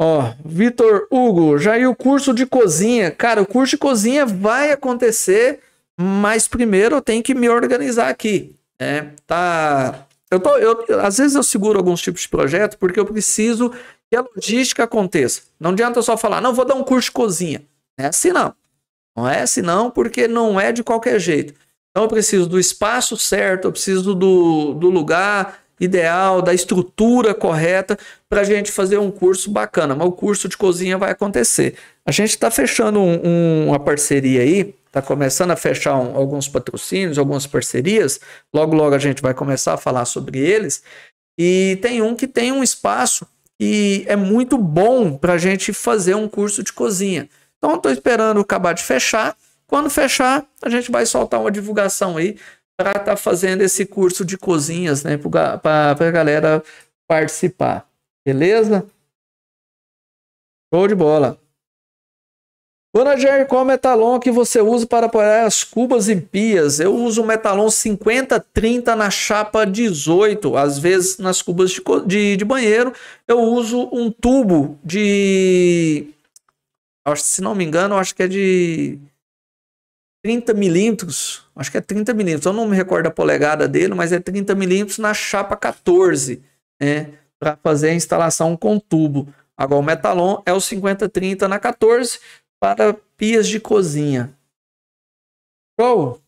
Ó, Vitor Hugo, já e o curso de cozinha? Cara, o curso de cozinha vai acontecer, mas primeiro eu tenho que me organizar aqui. Né? Tá. Eu tô, eu, às vezes eu seguro alguns tipos de projeto porque eu preciso que a logística aconteça. Não adianta eu só falar, não, vou dar um curso de cozinha. é assim não. Não é assim não, porque não é de qualquer jeito. Então eu preciso do espaço certo, eu preciso do, do lugar, ideal, da estrutura correta para a gente fazer um curso bacana. Mas o curso de cozinha vai acontecer. A gente está fechando um, um, uma parceria aí, está começando a fechar um, alguns patrocínios, algumas parcerias. Logo, logo a gente vai começar a falar sobre eles. E tem um que tem um espaço e é muito bom para a gente fazer um curso de cozinha. Então, estou esperando acabar de fechar. Quando fechar, a gente vai soltar uma divulgação aí para tá, estar tá fazendo esse curso de cozinhas, né? Para a galera participar. Beleza? Show de bola. Manager, qual metalon que você usa para apoiar as cubas e pias? Eu uso o metalon 50-30 na chapa 18. Às vezes, nas cubas de, de, de banheiro, eu uso um tubo de... se não me engano, acho que é de 30 milímetros, acho que é 30 milímetros, eu não me recordo a polegada dele, mas é 30 milímetros na chapa 14, né? Para fazer a instalação com tubo. Agora o Metalon é o 50-30 na 14 para pias de cozinha. Show!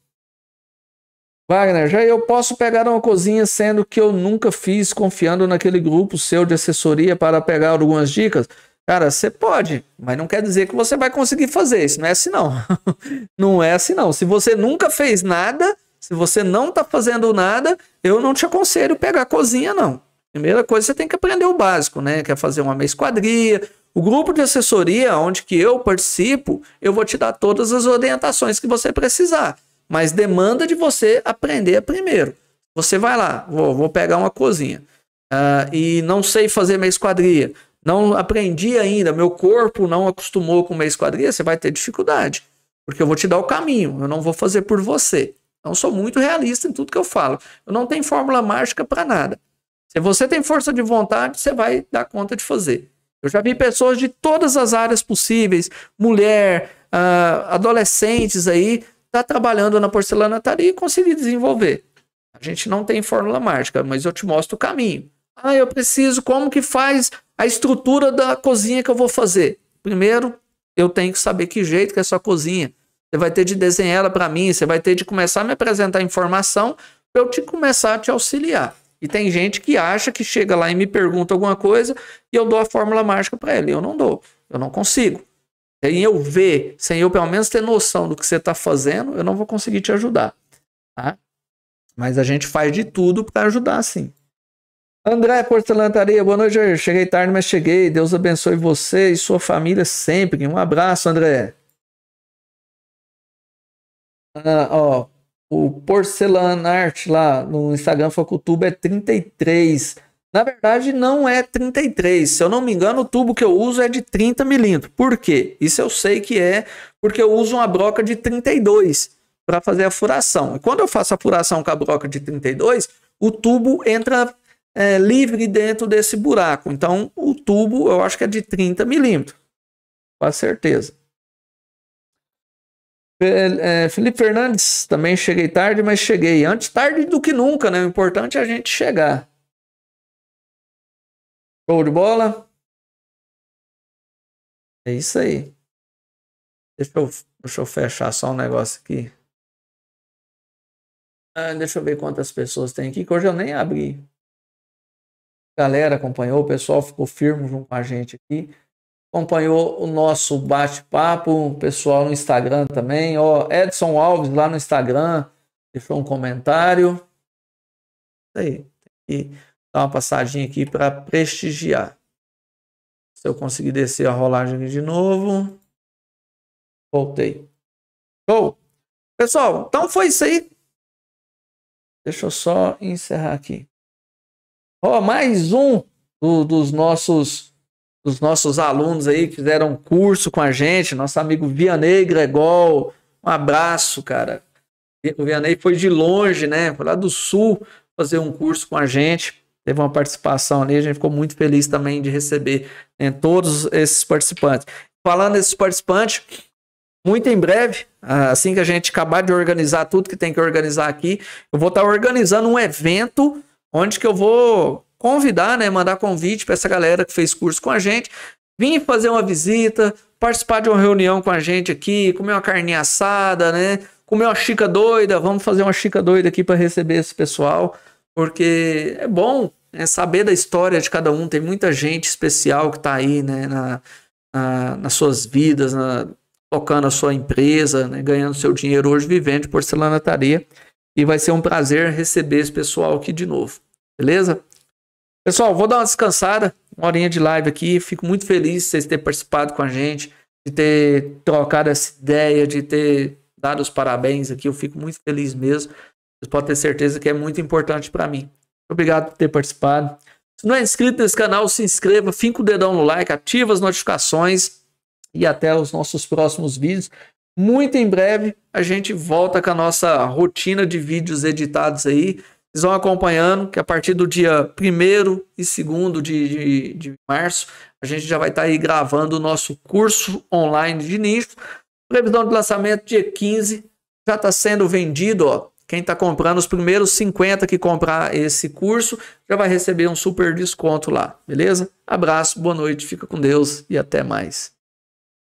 Wagner, já eu posso pegar uma cozinha sendo que eu nunca fiz, confiando naquele grupo seu de assessoria para pegar algumas dicas? Cara, você pode, mas não quer dizer que você vai conseguir fazer. Isso não é assim, não. *laughs* não é assim, não. Se você nunca fez nada, se você não tá fazendo nada, eu não te aconselho pegar cozinha, não. Primeira coisa, você tem que aprender o básico, né? Quer fazer uma meia quadrilha. O grupo de assessoria, onde que eu participo, eu vou te dar todas as orientações que você precisar. Mas demanda de você aprender primeiro. Você vai lá, vou, vou pegar uma cozinha. Uh, e não sei fazer meia esquadria não aprendi ainda, meu corpo não acostumou com uma esquadria, você vai ter dificuldade, porque eu vou te dar o caminho, eu não vou fazer por você. Então sou muito realista em tudo que eu falo. Eu não tenho fórmula mágica para nada. Se você tem força de vontade, você vai dar conta de fazer. Eu já vi pessoas de todas as áreas possíveis, mulher, uh, adolescentes aí, tá trabalhando na porcelanataria tá e conseguir desenvolver. A gente não tem fórmula mágica, mas eu te mostro o caminho. Ah, eu preciso, como que faz a estrutura da cozinha que eu vou fazer. Primeiro, eu tenho que saber que jeito que é a sua cozinha. Você vai ter de desenhar ela para mim, você vai ter de começar a me apresentar informação para eu te começar a te auxiliar. E tem gente que acha que chega lá e me pergunta alguma coisa e eu dou a fórmula mágica para ele. Eu não dou, eu não consigo. Sem eu ver, sem eu pelo menos ter noção do que você está fazendo, eu não vou conseguir te ajudar. Tá? Mas a gente faz de tudo para ajudar, sim. André Porcelantaria, boa noite, Jair. Cheguei tarde, mas cheguei. Deus abençoe você e sua família sempre. Um abraço, André. Ah, ó, o Porcelanart lá no Instagram falou que o tubo é 33. Na verdade, não é 33. Se eu não me engano, o tubo que eu uso é de 30 milímetros. Por quê? Isso eu sei que é porque eu uso uma broca de 32 para fazer a furação. E quando eu faço a furação com a broca de 32, o tubo entra é, livre dentro desse buraco. Então, o tubo eu acho que é de 30 milímetros, com certeza. É, Felipe Fernandes, também cheguei tarde, mas cheguei. Antes tarde do que nunca, né? O importante é a gente chegar. Show de bola. É isso aí. Deixa eu, deixa eu fechar só um negócio aqui. Ah, deixa eu ver quantas pessoas tem aqui, que hoje eu nem abri galera acompanhou, o pessoal ficou firme junto com a gente aqui. Acompanhou o nosso bate-papo, o pessoal no Instagram também. Ó, Edson Alves lá no Instagram deixou um comentário. Aí, tem que dar uma passadinha aqui para prestigiar. Se eu conseguir descer a rolagem de novo. Voltei. Show! Pessoal, então foi isso aí. Deixa eu só encerrar aqui. Ó, oh, mais um do, dos nossos dos nossos alunos aí que fizeram curso com a gente, nosso amigo Vianney Gregol. Um abraço, cara. O Vianney foi de longe, né? Foi lá do sul fazer um curso com a gente. Teve uma participação ali, a gente ficou muito feliz também de receber né, todos esses participantes. Falando desses participantes, muito em breve, ah, assim que a gente acabar de organizar tudo que tem que organizar aqui, eu vou estar tá organizando um evento onde que eu vou convidar, né, mandar convite para essa galera que fez curso com a gente, vir fazer uma visita, participar de uma reunião com a gente aqui, comer uma carninha assada, né, comer uma chica doida, vamos fazer uma chica doida aqui para receber esse pessoal, porque é bom né, saber da história de cada um, tem muita gente especial que está aí, né, na, na, nas suas vidas, na, tocando a sua empresa, né, ganhando seu dinheiro hoje vivendo de porcelanataria. E vai ser um prazer receber esse pessoal aqui de novo. Beleza? Pessoal, vou dar uma descansada, uma horinha de live aqui. Fico muito feliz de vocês terem participado com a gente, de ter trocado essa ideia, de ter dado os parabéns aqui. Eu fico muito feliz mesmo. Vocês podem ter certeza que é muito importante para mim. Obrigado por ter participado. Se não é inscrito nesse canal, se inscreva, fica o dedão no like, ativa as notificações e até os nossos próximos vídeos. Muito em breve a gente volta com a nossa rotina de vídeos editados aí. Vocês vão acompanhando que a partir do dia 1 e 2 de, de, de, março a gente já vai estar tá aí gravando o nosso curso online de nicho. Previsão de lançamento dia 15 já está sendo vendido, ó. Quem está comprando, os primeiros 50 que comprar esse curso já vai receber um super desconto lá, beleza? Abraço, boa noite, fica com Deus e até mais.